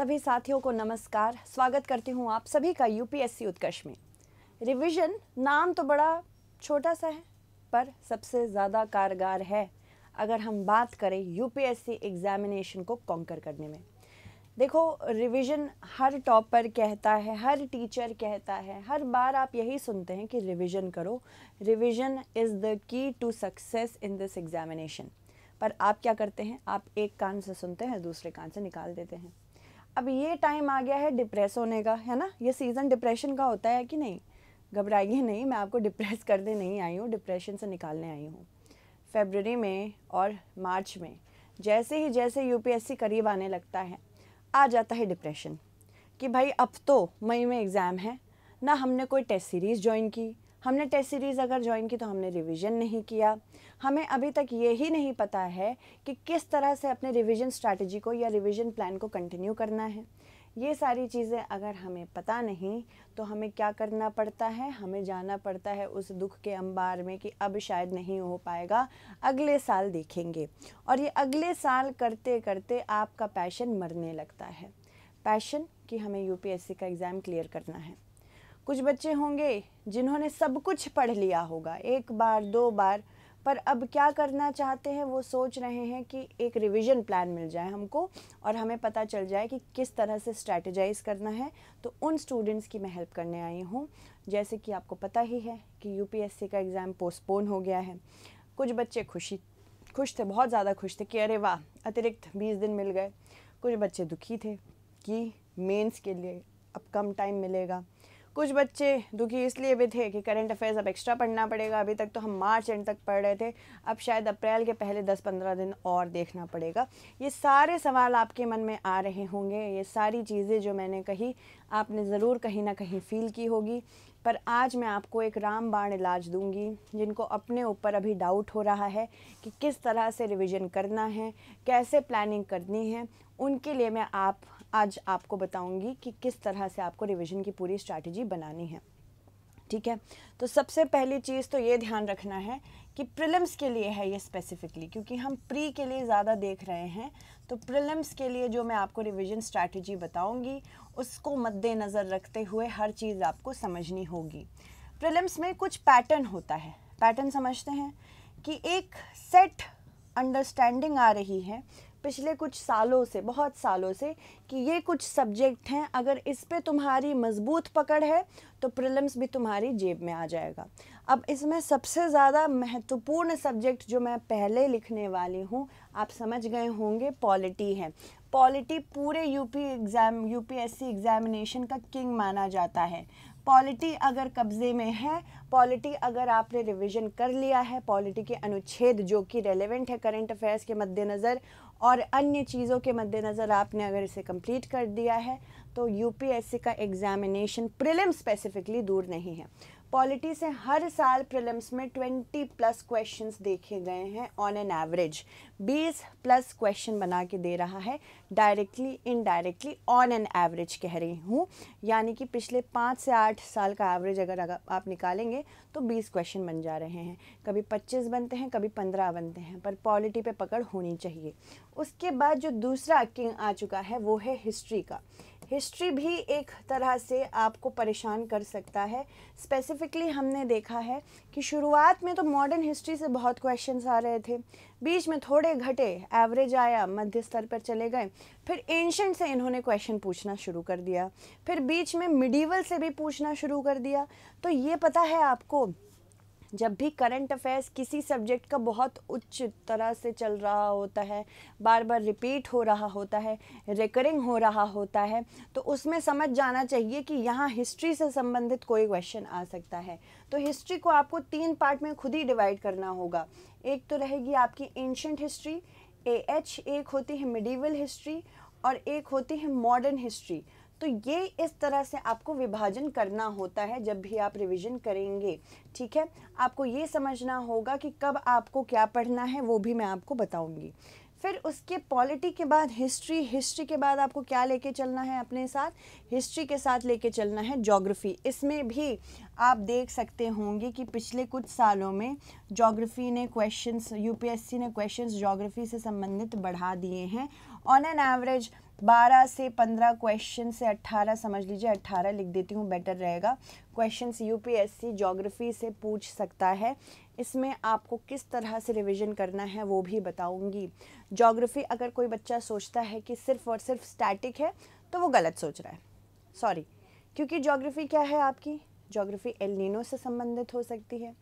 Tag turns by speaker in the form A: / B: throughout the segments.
A: सभी साथियों को नमस्कार स्वागत करती हूँ आप सभी का यूपीएससी उत्कर्ष में रिवीजन नाम तो बड़ा छोटा सा है पर सबसे ज़्यादा कारगर है अगर हम बात करें यूपीएससी एग्जामिनेशन को कॉन्कर करने में देखो रिवीजन हर टॉपर कहता है हर टीचर कहता है हर बार आप यही सुनते हैं कि रिवीजन करो revision is the key to success in this examination पर आप क्या करते हैं आप एक कान से सुनते हैं दूसरे कान से निकाल देते हैं अब ये टाइम आ गया है डिप्रेस होने का है ना ये सीज़न डिप्रेशन का होता है कि नहीं घबराइए नहीं मैं आपको डिप्रेस करने नहीं आई हूँ डिप्रेशन से निकालने आई हूँ फेबररी में और मार्च में जैसे ही जैसे यूपीएससी करीब आने लगता है आ जाता है डिप्रेशन कि भाई अब तो मई में एग्ज़ाम है ना हमने कोई टेस्ट सीरीज़ ज्वाइन की हमने टेस्ट सीरीज़ अगर ज्वाइन की तो हमने रिवीजन नहीं किया हमें अभी तक ये ही नहीं पता है कि किस तरह से अपने रिवीजन स्ट्रैटेजी को या रिवीजन प्लान को कंटिन्यू करना है ये सारी चीज़ें अगर हमें पता नहीं तो हमें क्या करना पड़ता है हमें जाना पड़ता है उस दुख के अंबार में कि अब शायद नहीं हो पाएगा अगले साल देखेंगे और ये अगले साल करते करते आपका पैशन मरने लगता है पैशन कि हमें यूपीएससी का एग्ज़ाम क्लियर करना है कुछ बच्चे होंगे जिन्होंने सब कुछ पढ़ लिया होगा एक बार दो बार पर अब क्या करना चाहते हैं वो सोच रहे हैं कि एक रिवीजन प्लान मिल जाए हमको और हमें पता चल जाए कि किस तरह से स्ट्रैटेजाइज करना है तो उन स्टूडेंट्स की मैं हेल्प करने आई हूँ जैसे कि आपको पता ही है कि यूपीएससी का एग्ज़ाम पोस्टपोन हो गया है कुछ बच्चे खुशी खुश थे बहुत ज़्यादा खुश थे कि अरे वाह अतिरिक्त बीस दिन मिल गए कुछ बच्चे दुखी थे कि मेंस के लिए अब कम टाइम मिलेगा कुछ बच्चे दुखी इसलिए भी थे कि करंट अफेयर्स अब एक्स्ट्रा पढ़ना पड़ेगा अभी तक तो हम मार्च एंड तक पढ़ रहे थे अब शायद अप्रैल के पहले 10-15 दिन और देखना पड़ेगा ये सारे सवाल आपके मन में आ रहे होंगे ये सारी चीज़ें जो मैंने कही आपने ज़रूर कहीं ना कहीं फ़ील की होगी पर आज मैं आपको एक रामबाण इलाज दूंगी जिनको अपने ऊपर अभी डाउट हो रहा है कि किस तरह से रिवीजन करना है कैसे प्लानिंग करनी है उनके लिए मैं आप आज आपको बताऊंगी कि किस तरह से आपको रिवीजन की पूरी स्ट्रैटेजी बनानी है ठीक है तो सबसे पहली चीज़ तो ये ध्यान रखना है कि प्रिलिम्स के लिए है ये स्पेसिफिकली क्योंकि हम प्री के लिए ज़्यादा देख रहे हैं तो प्रिलिम्स के लिए जो मैं आपको रिवीजन स्ट्रैटेजी बताऊंगी उसको मद्देनज़र रखते हुए हर चीज़ आपको समझनी होगी प्रिलिम्स में कुछ पैटर्न होता है पैटर्न समझते हैं कि एक सेट अंडरस्टैंडिंग आ रही है पिछले कुछ सालों से बहुत सालों से कि ये कुछ सब्जेक्ट हैं अगर इस पे तुम्हारी मजबूत पकड़ है तो प्रिलम्स भी तुम्हारी जेब में आ जाएगा अब इसमें सबसे ज़्यादा महत्वपूर्ण सब्जेक्ट जो मैं पहले लिखने वाली हूँ आप समझ गए होंगे पॉलिटी है पॉलिटी पूरे यूपी एग्ज़ाम यूपीएससी एग्ज़ामिनेशन का किंग माना जाता है पॉलिटी अगर कब्ज़े में है पॉलिटी अगर आपने रिवीजन कर लिया है पॉलिटी के अनुच्छेद जो कि रेलेवेंट है करंट अफेयर्स के मद्देनज़र और अन्य चीज़ों के मद्देनज़र आपने अगर इसे कंप्लीट कर दिया है तो यूपीएससी का एग्ज़ामिनेशन प्रिलिम स्पेसिफिकली दूर नहीं है पॉलिटी से हर साल प्रिलिम्स में 20 प्लस क्वेश्चंस देखे गए हैं on an average 20 plus question बना के दे रहा है directly indirectly on an average कह रही हूँ यानी कि पिछले पाँच से आठ साल का एवरेज अगर, अगर आप निकालेंगे तो 20 क्वेश्चन बन जा रहे हैं कभी 25 बनते हैं कभी 15 बनते हैं पर पॉलिटी पे पकड़ होनी चाहिए उसके बाद जो दूसरा किंग आ चुका है वो है हिस्ट्री का हिस्ट्री भी एक तरह से आपको परेशान कर सकता है स्पेसिफिकली हमने देखा है कि शुरुआत में तो मॉडर्न हिस्ट्री से बहुत क्वेश्चंस आ रहे थे बीच में थोड़े घटे एवरेज आया मध्य स्तर पर चले गए फिर एंशंट से इन्होंने क्वेश्चन पूछना शुरू कर दिया फिर बीच में मिडीवल से भी पूछना शुरू कर दिया तो ये पता है आपको जब भी करंट अफेयर्स किसी सब्जेक्ट का बहुत उच्च तरह से चल रहा होता है बार बार रिपीट हो रहा होता है रिकरिंग हो रहा होता है तो उसमें समझ जाना चाहिए कि यहाँ हिस्ट्री से संबंधित कोई क्वेश्चन आ सकता है तो हिस्ट्री को आपको तीन पार्ट में खुद ही डिवाइड करना होगा एक तो रहेगी आपकी एंशंट हिस्ट्री ए एच एक होती है मिडीवल हिस्ट्री और एक होती है मॉडर्न हिस्ट्री तो ये इस तरह से आपको विभाजन करना होता है जब भी आप रिविजन करेंगे ठीक है आपको ये समझना होगा कि कब आपको क्या पढ़ना है वो भी मैं आपको बताऊंगी फिर उसके पॉलिटी के बाद हिस्ट्री हिस्ट्री के बाद आपको क्या लेके चलना है अपने साथ हिस्ट्री के साथ लेके चलना है जोग्राफ़ी इसमें भी आप देख सकते होंगे कि पिछले कुछ सालों में जोग्राफ़ी ने क्वेश्चंस यूपीएससी ने क्वेश्चंस जोग्राफ़ी से संबंधित बढ़ा दिए हैं ऑन एन एवरेज बारह से पंद्रह क्वेश्चन से अट्ठारह समझ लीजिए अट्ठारह लिख देती हूँ बेटर रहेगा क्वेश्चन यूपीएससी जोग्राफी से पूछ सकता है इसमें आपको किस तरह से रिवीजन करना है वो भी बताऊँगी जोग्राफी अगर कोई बच्चा सोचता है कि सिर्फ और सिर्फ स्टैटिक है तो वो गलत सोच रहा है सॉरी क्योंकि जोग्राफी क्या है आपकी जोग्राफी एलिनो से संबंधित हो सकती है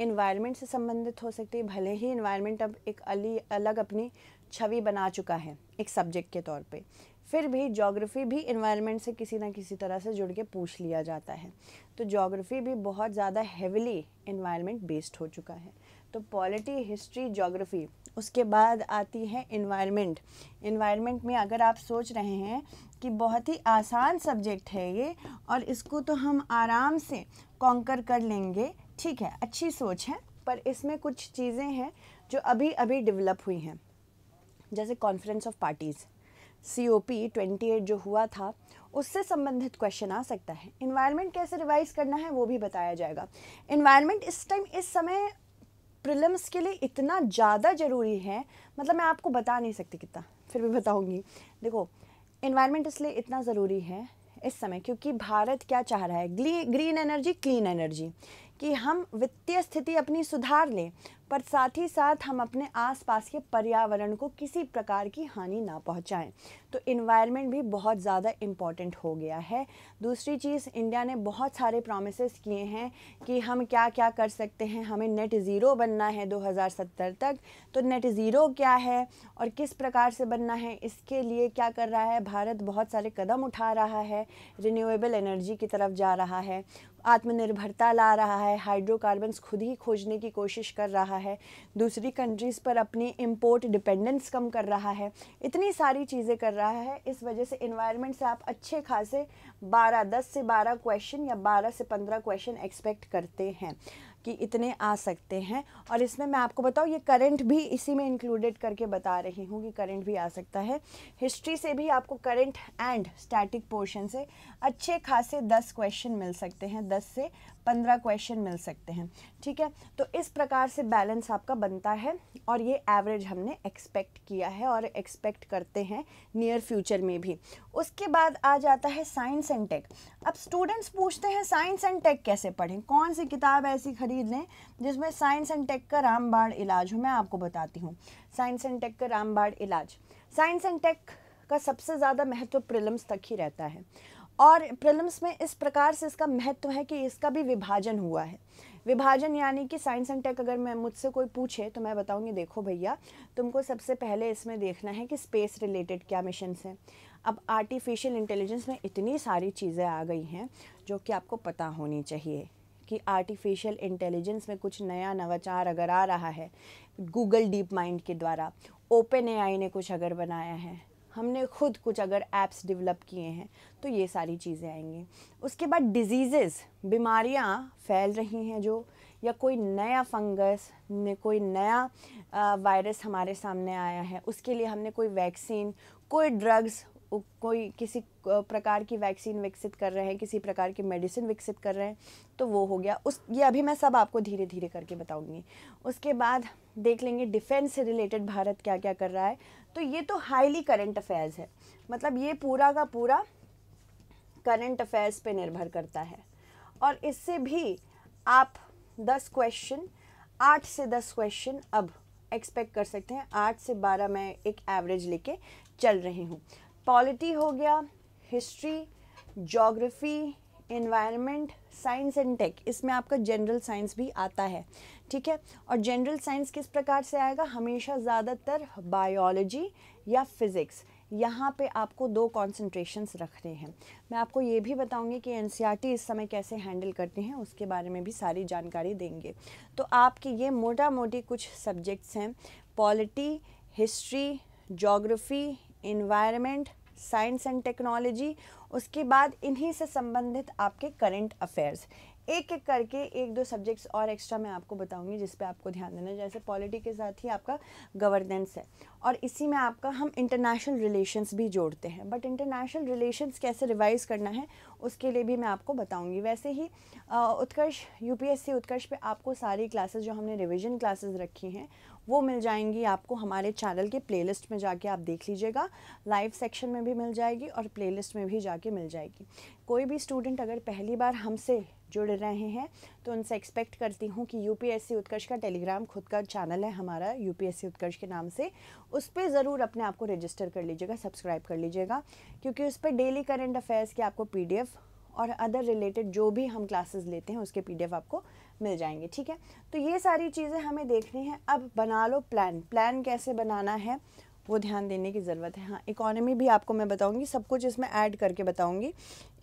A: इन्वायरमेंट से संबंधित हो सकती है भले ही इन्वायरमेंट अब एक अली अलग अपनी छवि बना चुका है एक सब्जेक्ट के तौर पे फिर भी जोग्राफ़ी भी इन्वायरमेंट से किसी ना किसी तरह से जुड़ के पूछ लिया जाता है तो जोग्राफ़ी भी बहुत ज़्यादा हेविली इन्वायरमेंट बेस्ड हो चुका है तो पॉलिटी हिस्ट्री जोग्राफ़ी उसके बाद आती है इन्वायरमेंट इन्वायरमेंट में अगर आप सोच रहे हैं कि बहुत ही आसान सब्जेक्ट है ये और इसको तो हम आराम से कॉन्कर कर लेंगे ठीक है अच्छी सोच है पर इसमें कुछ चीज़ें हैं जो अभी अभी डेवलप हुई हैं जैसे conference of parties C O P twenty eight जो हुआ था उससे संबंधित क्वेश्चन आ सकता है इन्वायरमेंट कैसे रिवाइज करना है वो भी बताया जाएगा इन्वायरमेंट इस टाइम इस समय प्रिलिम्स के लिए इतना ज़्यादा ज़रूरी है मतलब मैं आपको बता नहीं सकती कितना फिर भी बताऊँगी देखो इन्वायरमेंट इसलिए इतना ज़रूरी है इस समय क्योंकि भारत क्या चाह रहा है ग्रीन एनर्जी क्लीन एनर्जी कि हम वित्तीय स्थिति अपनी सुधार लें पर साथ ही साथ हम अपने आसपास के पर्यावरण को किसी प्रकार की हानि ना पहुंचाएं तो इन्वायरमेंट भी बहुत ज़्यादा इम्पॉर्टेंट हो गया है दूसरी चीज़ इंडिया ने बहुत सारे प्रोमिस किए हैं कि हम क्या क्या कर सकते हैं हमें नेट ज़ीरो बनना है 2070 तक तो नेट ज़ीरो क्या है और किस प्रकार से बनना है इसके लिए क्या कर रहा है भारत बहुत सारे कदम उठा रहा है रिन्यूएबल एनर्जी की तरफ जा रहा है आत्मनिर्भरता ला रहा है हाइड्रोकार्बन्स खुद ही खोजने की कोशिश कर रहा है दूसरी कंट्रीज़ पर अपनी इम्पोर्ट डिपेंडेंस कम कर रहा है इतनी सारी चीज़ें कर रहा है इस वजह से इन्वायरमेंट से आप अच्छे खासे 12 10 से 12 क्वेश्चन या 12 से 15 क्वेश्चन एक्सपेक्ट करते हैं कि इतने आ सकते हैं और इसमें मैं आपको बताऊँ ये करंट भी इसी में इंक्लूडेड करके बता रही हूँ कि करंट भी आ सकता है हिस्ट्री से भी आपको करंट एंड स्टैटिक पोर्शन से अच्छे खासे दस क्वेश्चन मिल सकते हैं दस से पंद्रह क्वेश्चन मिल सकते हैं ठीक है तो इस प्रकार से बैलेंस आपका बनता है और ये एवरेज हमने एक्सपेक्ट किया है और एक्सपेक्ट करते हैं नियर फ्यूचर में भी उसके बाद आ जाता है साइंस एंड टेक अब स्टूडेंट्स पूछते हैं साइंस एंड टेक कैसे पढ़ें कौन सी किताब ऐसी खरीद लें जिसमें साइंस एंड टेक का रामबाण इलाज हो मैं आपको बताती हूँ साइंस एंड टेक का रामबाण इलाज साइंस एंड टेक का सबसे ज़्यादा महत्व प्रिलम्स तक ही रहता है और प्रिलिम्स में इस प्रकार से इसका महत्व है कि इसका भी विभाजन हुआ है विभाजन यानी कि साइंस एंड टेक अगर मैं मुझसे कोई पूछे तो मैं बताऊंगी देखो भैया तुमको सबसे पहले इसमें देखना है कि स्पेस रिलेटेड क्या मिशन हैं अब आर्टिफिशियल इंटेलिजेंस में इतनी सारी चीज़ें आ गई हैं जो कि आपको पता होनी चाहिए कि आर्टिफिशियल इंटेलिजेंस में कुछ नया नवाचार अगर आ रहा है गूगल डीप माइंड के द्वारा ओपन ए ने कुछ अगर बनाया है हमने खुद कुछ अगर ऐप्स डेवलप किए हैं तो ये सारी चीज़ें आएंगी उसके बाद डिजीज़ बीमारियाँ फैल रही हैं जो या कोई नया फंगस ने कोई नया वायरस हमारे सामने आया है उसके लिए हमने कोई वैक्सीन कोई ड्रग्स कोई किसी प्रकार की वैक्सीन विकसित कर रहे हैं किसी प्रकार की मेडिसिन विकसित कर रहे हैं तो वो हो गया उस ये अभी मैं सब आपको धीरे धीरे करके बताऊंगी उसके बाद देख लेंगे डिफेंस से रिलेटेड भारत क्या क्या कर रहा है तो ये तो हाईली करंट अफेयर्स है मतलब ये पूरा का पूरा करंट अफेयर्स पे निर्भर करता है और इससे भी आप दस क्वेश्चन आठ से दस क्वेश्चन अब एक्सपेक्ट कर सकते हैं आठ से बारह मैं एक एवरेज लेके चल रही हूँ पॉलिटी हो गया history geography environment science and tech इसमें आपका जनरल साइंस भी आता है ठीक है और जनरल साइंस किस प्रकार से आएगा हमेशा ज़्यादातर बायोलॉजी या फिज़िक्स यहाँ पे आपको दो कॉन्सेंट्रेशंस रखने हैं मैं आपको ये भी बताऊँगी कि एन e इस समय कैसे हैंडल करते हैं उसके बारे में भी सारी जानकारी देंगे तो आपके ये मोटा मोटी कुछ सब्जेक्ट्स हैं polity history geography environment science and technology उसके बाद इन्हीं से संबंधित आपके करंट अफेयर्स एक एक करके एक दो सब्जेक्ट्स और एक्स्ट्रा मैं आपको बताऊंगी जिस पे आपको ध्यान देना जैसे पॉलिटी के साथ ही आपका गवर्नेंस है और इसी में आपका हम इंटरनेशनल रिलेशंस भी जोड़ते हैं बट इंटरनेशनल रिलेशंस कैसे रिवाइज करना है उसके लिए भी मैं आपको बताऊंगी वैसे ही उत्कर्ष यूपीएससी उत्कर्ष पे आपको सारी क्लासेस जो हमने रिविजन क्लासेज रखी हैं वो मिल जाएंगी आपको हमारे चैनल के प्ले में जाके आप देख लीजिएगा लाइव सेक्शन में भी मिल जाएगी और प्ले में भी जाके मिल जाएगी कोई भी स्टूडेंट अगर पहली बार हमसे जुड़ रहे हैं तो उनसे एक्सपेक्ट करती हूँ कि यूपीएससी उत्कर्ष का टेलीग्राम खुद का चैनल है हमारा यूपीएससी उत्कर्ष के नाम से उस पर ज़रूर अपने आप को रजिस्टर कर लीजिएगा सब्सक्राइब कर लीजिएगा क्योंकि उस पर डेली करेंट अफेयर्स की आपको पी और अदर रिलेटेड जो भी हम क्लासेस लेते हैं उसके पी आपको मिल जाएंगे ठीक है तो ये सारी चीज़ें हमें देखनी है अब बना लो प्लान प्लान कैसे बनाना है वो ध्यान देने की ज़रूरत है हाँ इकोनॉमी भी आपको मैं बताऊंगी सब कुछ इसमें ऐड करके बताऊंगी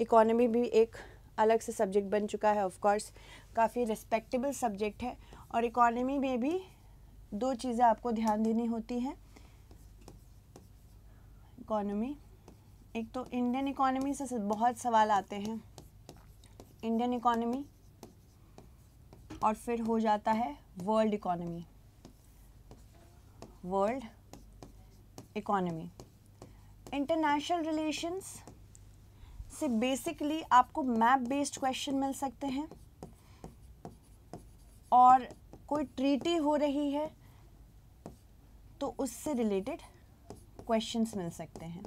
A: इकोनॉमी भी एक अलग से सब्जेक्ट बन चुका है ऑफकोर्स काफ़ी रिस्पेक्टेबल सब्जेक्ट है और इकोनॉमी में भी दो चीज़ें आपको ध्यान देनी होती हैं इकोनॉमी एक तो इंडियन इकोनॉमी से बहुत सवाल आते हैं इंडियन इकोनॉमी और फिर हो जाता है world economy world economy international relations से बेसिकली आपको मैप बेस्ड क्वेश्चन मिल सकते हैं और कोई ट्रीटी हो रही है तो उससे रिलेटेड क्वेश्चंस मिल सकते हैं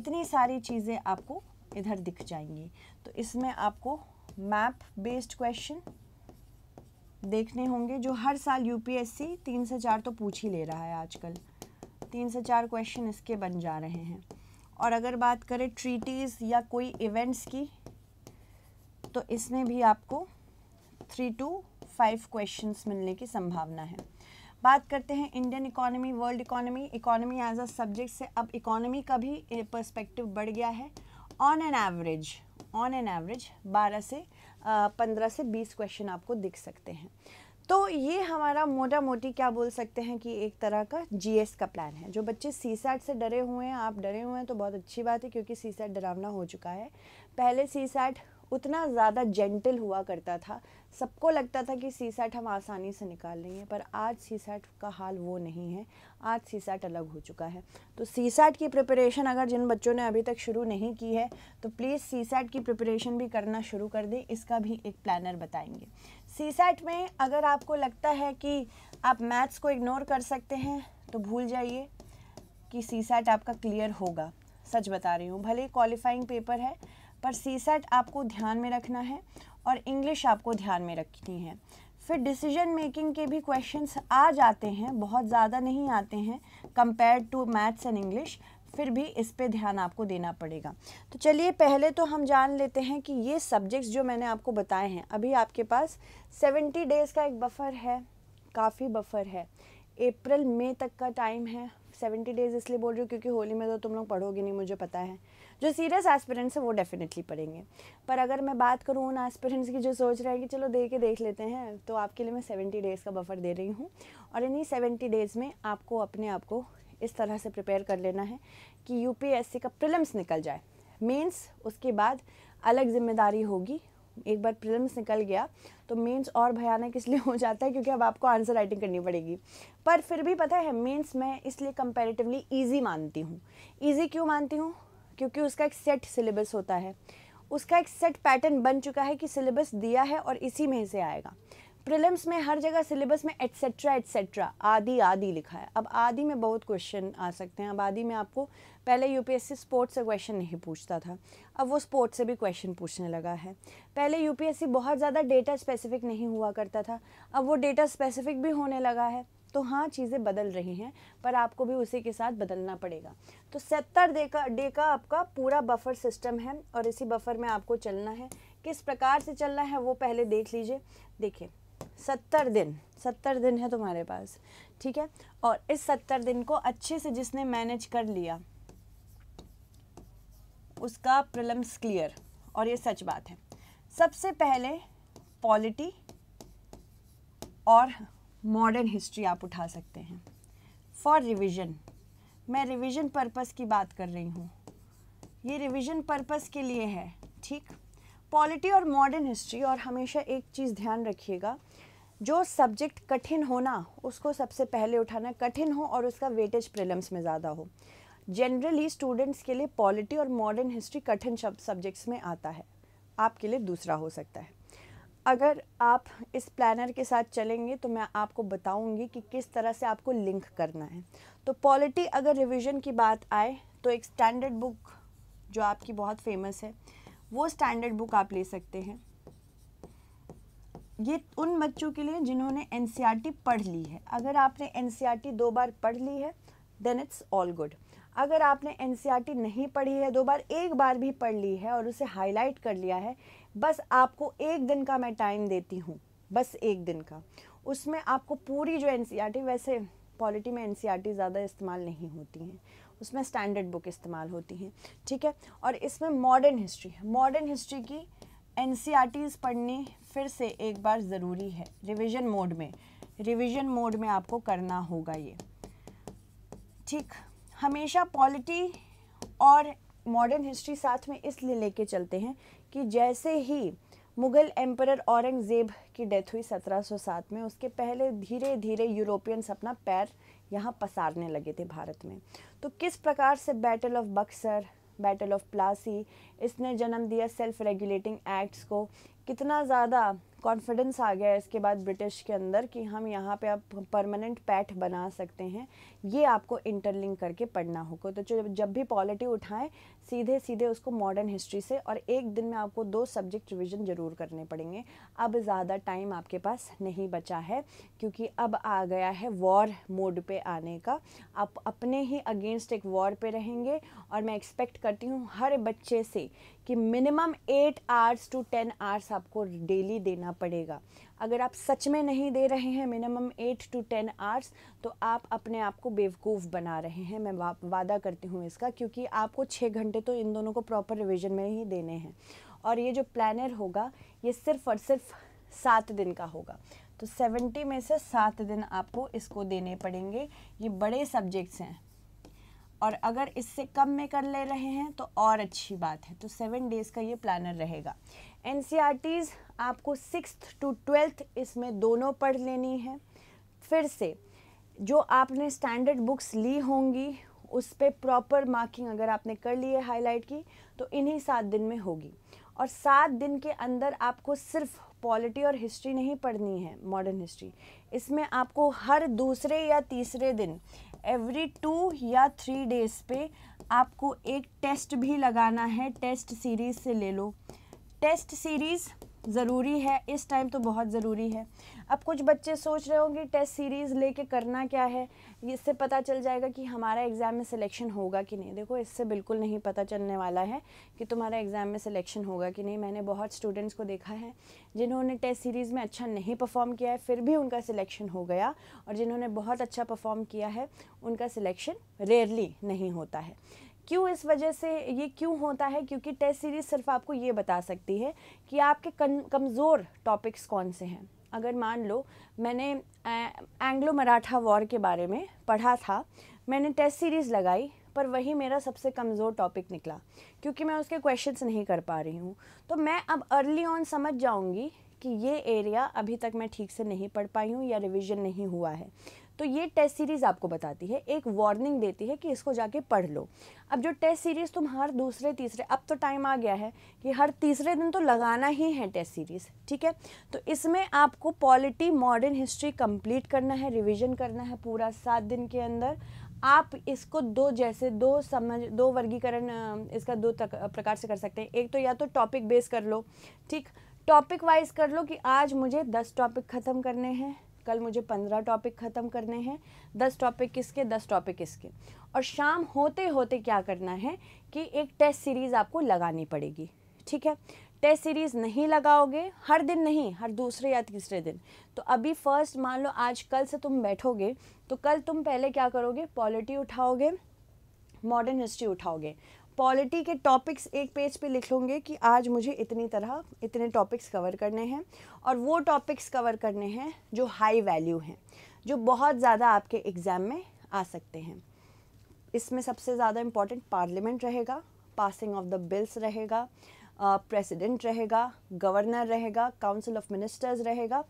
A: इतनी सारी चीज़ें आपको इधर दिख जाएंगी तो इसमें आपको मैप बेस्ड क्वेश्चन देखने होंगे जो हर साल यूपीएससी तीन से चार तो पूछ ही ले रहा है आजकल तीन से चार क्वेश्चन इसके बन जा रहे हैं और अगर बात करें ट्रीटीज़ या कोई इवेंट्स की तो इसमें भी आपको थ्री टू फाइव क्वेश्चंस मिलने की संभावना है बात करते हैं Indian economy world economy economy as a subject से अब इकोनॉमी का भी पर्सपेक्टिव बढ़ गया है on an average on an average 12 से पंद्रह से बीस क्वेश्चन आपको दिख सकते हैं तो ये हमारा मोटा मोटी क्या बोल सकते हैं कि एक तरह का जीएस का प्लान है जो बच्चे सी सैट से डरे हुए हैं आप डरे हुए हैं तो बहुत अच्छी बात है क्योंकि सी सैट डरावना हो चुका है पहले सी सैट उतना ज़्यादा जेंटल हुआ करता था सबको लगता था कि सी सैट हम आसानी से निकाल लेंगे पर आज सी सैट का हाल वो नहीं है आज सी सैट अलग हो चुका है तो सी सैट की प्रिपरेशन अगर जिन बच्चों ने अभी तक शुरू नहीं की है तो प्लीज़ सी सैट की प्रिपरेशन भी करना शुरू कर दें इसका भी एक प्लानर बताएंगे सी सैट में अगर आपको लगता है कि आप मैथ्स को इग्नोर कर सकते हैं तो भूल जाइए कि सी सैट आपका क्लियर होगा सच बता रही हूँ भले क्वालिफाइंग पेपर है पर सी सैट आपको ध्यान में रखना है और इंग्लिश आपको ध्यान में रखनी है फिर डिसीजन मेकिंग के भी क्वेश्चंस आ जाते हैं बहुत ज़्यादा नहीं आते हैं compare to maths and English फिर भी इस पे ध्यान आपको देना पड़ेगा तो चलिए पहले तो हम जान लेते हैं कि ये सब्जेक्ट्स जो मैंने आपको बताए हैं अभी आपके पास सेवेंटी डेज़ का एक बफ़र है काफ़ी बफ़र है अप्रैल मई तक का टाइम है सेवेंटी डेज़ इसलिए बोल रही हूँ क्योंकि होली में तो तुम लोग पढ़ोगे नहीं मुझे पता है जो सीरियस एस्पिरेंट्स हैं वो डेफिनेटली पढ़ेंगे पर अगर मैं बात करूँ उन एस्पिरेंट्स की जो सोच रहे हैं कि चलो दे के देख लेते हैं तो आपके लिए मैं सेवेंटी डेज़ का बफर दे रही हूँ और इन्हीं सेवेंटी डेज़ में आपको अपने आप को इस तरह से प्रिपेयर कर लेना है कि यूपीएससी का प्रिलिम्स निकल जाए मेंस उसके बाद अलग जिम्मेदारी होगी एक बार प्रिलिम्स निकल गया तो मेंस और भयानक इसलिए हो जाता है क्योंकि अब आपको आंसर राइटिंग करनी पड़ेगी पर फिर भी पता है मेंस मैं इसलिए कंपैरेटिवली इजी मानती हूँ इजी क्यों मानती हूँ क्योंकि उसका एक सेट सिलेबस होता है उसका एक सेट पैटर्न बन चुका है कि सिलेबस दिया है और इसी में से आएगा प्रिलिम्स में हर जगह सिलेबस में एट्सेट्रा एट्सेट्रा आदि आदि लिखा है अब आदि में बहुत क्वेश्चन आ सकते हैं अब आदि में आपको पहले यूपीएससी स्पोर्ट्स से क्वेश्चन नहीं पूछता था अब वो स्पोर्ट्स से भी क्वेश्चन पूछने लगा है पहले यूपीएससी बहुत ज़्यादा डेटा स्पेसिफिक नहीं हुआ करता था अब वो डेटा स्पेसिफिक भी होने लगा है तो हाँ चीज़ें बदल रही हैं पर आपको भी उसी के साथ बदलना पड़ेगा तो सत्तर डे का डे का आपका पूरा बफर सिस्टम है और इसी बफर में आपको चलना है किस प्रकार से चलना है वो पहले देख लीजिए देखिए सत्तर दिन सत्तर दिन है तुम्हारे पास ठीक है और इस सत्तर दिन को अच्छे से जिसने मैनेज कर लिया उसका प्रलम्स क्लियर और ये सच बात है सबसे पहले पॉलिटी और मॉडर्न हिस्ट्री आप उठा सकते हैं फॉर रिविजन मैं रिविजन पर्पस की बात कर रही हूँ ये रिविजन पर्पस के लिए है ठीक पॉलिटी और मॉडर्न हिस्ट्री और हमेशा एक चीज़ ध्यान रखिएगा जो सब्जेक्ट कठिन होना उसको सबसे पहले उठाना कठिन हो और उसका वेटेज प्रिलम्स में ज़्यादा हो जनरली स्टूडेंट्स के लिए पॉलिटी और मॉडर्न हिस्ट्री कठिन सब्जेक्ट्स में आता है आपके लिए दूसरा हो सकता है अगर आप इस प्लानर के साथ चलेंगे तो मैं आपको बताऊंगी कि किस तरह से आपको लिंक करना है तो पॉलिटी अगर रिवीजन की बात आए तो एक स्टैंडर्ड बुक जो आपकी बहुत फेमस है वो स्टैंडर्ड बुक आप ले सकते हैं ये उन बच्चों के लिए जिन्होंने एन e पढ़ ली है अगर आपने एन e दो बार पढ़ ली है देन इट्स ऑल गुड अगर आपने एन e नहीं पढ़ी है दो बार एक बार भी पढ़ ली है और उसे हाईलाइट कर लिया है बस आपको एक दिन का मैं टाइम देती हूँ बस एक दिन का उसमें आपको पूरी जो एन वैसे पॉलिटी में एन ज़्यादा इस्तेमाल नहीं होती हैं उसमें स्टैंडर्ड बुक इस्तेमाल होती हैं ठीक है और इसमें मॉडर्न हिस्ट्री मॉडर्न हिस्ट्री की एन पढ़ने फिर से एक बार ज़रूरी है रिवीजन मोड में रिवीजन मोड में आपको करना होगा ये ठीक हमेशा पॉलिटी और मॉडर्न हिस्ट्री साथ में इसलिए लेके चलते हैं कि जैसे ही मुग़ल एम्पर औरंगज़ेब की डेथ हुई 1707 में उसके पहले धीरे धीरे यूरोपियंस अपना पैर यहाँ पसारने लगे थे भारत में तो किस प्रकार से battle of Buxar battle of Plassey इसने जन्म दिया सेल्फ रेगुलेटिंग एक्ट्स को कितना ज़्यादा कॉन्फिडेंस आ गया इसके बाद ब्रिटिश के अंदर कि हम यहाँ पे आप परमानेंट पैठ बना सकते हैं ये आपको इंटरलिंक करके पढ़ना होगा तो जब भी पॉलिटी उठाएं सीधे सीधे उसको मॉडर्न हिस्ट्री से और एक दिन में आपको दो सब्जेक्ट रिविज़न ज़रूर करने पड़ेंगे अब ज़्यादा टाइम आपके पास नहीं बचा है क्योंकि अब आ गया है वॉर मोड पर आने का आप अपने ही अगेंस्ट एक वॉर पर रहेंगे और मैं एक्सपेक्ट करती हूँ हर बच्चे से कि minimum eight hours to ten hours आपको डेली देना पड़ेगा अगर आप सच में नहीं दे रहे हैं minimum eight to ten hours तो आप अपने आप को बेवकूफ़ बना रहे हैं मैं वा, वादा करती हूँ इसका क्योंकि आपको छः घंटे तो इन दोनों को प्रॉपर रिविज़न में ही देने हैं और ये जो प्लानर होगा ये सिर्फ़ और सिर्फ सात दिन का होगा तो सेवेंटी में से सात दिन आपको इसको देने पड़ेंगे ये बड़े सब्जेक्ट्स हैं और अगर इससे कम में कर ले रहे हैं तो और अच्छी बात है तो सेवन डेज़ का ये प्लानर रहेगा एन e आपको सिक्स टू ट्वेल्थ इसमें दोनों पढ़ लेनी है फिर से जो आपने स्टैंडर्ड बुक्स ली होंगी उस पर प्रॉपर मार्किंग अगर आपने कर ली है हाईलाइट की तो इन्हीं सात दिन में होगी और सात दिन के अंदर आपको सिर्फ पॉलिटी और हिस्ट्री नहीं पढ़नी है मॉडर्न हिस्ट्री इसमें आपको हर दूसरे या तीसरे दिन एवरी टू या थ्री डेज़ पे आपको एक टेस्ट भी लगाना है टेस्ट सीरीज़ से ले लो टेस्ट सीरीज़ ज़रूरी है इस टाइम तो बहुत ज़रूरी है अब कुछ बच्चे सोच रहे होंगे टेस्ट सीरीज़ लेके करना क्या है इससे पता चल जाएगा कि हमारा एग्ज़ाम में सिलेक्शन होगा कि नहीं देखो इससे बिल्कुल नहीं पता चलने वाला है कि तुम्हारा एग्ज़ाम में सिलेक्शन होगा कि नहीं मैंने बहुत स्टूडेंट्स को देखा है जिन्होंने टेस्ट सीरीज़ में अच्छा नहीं परफॉर्म किया है फिर भी उनका सिलेक्शन हो गया और जिन्होंने बहुत अच्छा परफॉर्म किया है उनका सिलेक्शन रेयरली नहीं होता है क्यों इस वजह से ये क्यों होता है क्योंकि टेस्ट सीरीज़ सिर्फ आपको ये बता सकती है कि आपके कमज़ोर टॉपिक्स कौन से हैं अगर मान लो मैंने एंग्लो मराठा वॉर के बारे में पढ़ा था मैंने टेस्ट सीरीज़ लगाई पर वही मेरा सबसे कमज़ोर टॉपिक निकला क्योंकि मैं उसके क्वेश्चंस नहीं कर पा रही हूँ तो मैं अब अर्ली ऑन समझ जाऊँगी कि ये एरिया अभी तक मैं ठीक से नहीं पढ़ पाई हूँ या रिविज़न नहीं हुआ है तो ये टेस्ट सीरीज़ आपको बताती है एक वार्निंग देती है कि इसको जाके पढ़ लो अब जो टेस्ट सीरीज़ तुम हर दूसरे तीसरे अब तो टाइम आ गया है कि हर तीसरे दिन तो लगाना ही है टेस्ट सीरीज़ ठीक है तो इसमें आपको पॉलिटी मॉडर्न हिस्ट्री कंप्लीट करना है रिविज़न करना है पूरा सात दिन के अंदर आप इसको दो जैसे दो समझ दो वर्गीकरण इसका दो तक, प्रकार से कर सकते हैं एक तो या तो टॉपिक बेस कर लो ठीक टॉपिक वाइज कर लो कि आज मुझे दस टॉपिक ख़त्म करने हैं कल मुझे पंद्रह टॉपिक ख़त्म करने हैं दस टॉपिक किसके दस टॉपिक किसके और शाम होते होते क्या करना है कि एक टेस्ट सीरीज़ आपको लगानी पड़ेगी ठीक है टेस्ट सीरीज़ नहीं लगाओगे हर दिन नहीं हर दूसरे या तीसरे दिन तो अभी फ़र्स्ट मान लो आज कल से तुम बैठोगे तो कल तुम पहले क्या करोगे पॉलिटी उठाओगे मॉडर्न हिस्ट्री उठाओगे पॉलिटी के टॉपिक्स एक पेज पे लिख लूँगी कि आज मुझे इतनी तरह इतने टॉपिक्स कवर करने हैं और वो टॉपिक्स कवर करने हैं जो हाई वैल्यू हैं जो बहुत ज़्यादा आपके एग्ज़ाम में आ सकते हैं इसमें सबसे ज़्यादा इम्पॉर्टेंट पार्लियामेंट रहेगा पासिंग ऑफ द बिल्स रहेगा प्रेसिडेंट uh, रहेगा गवर्नर रहेगा काउंसिल ऑफ मिनिस्टर्स रहेगा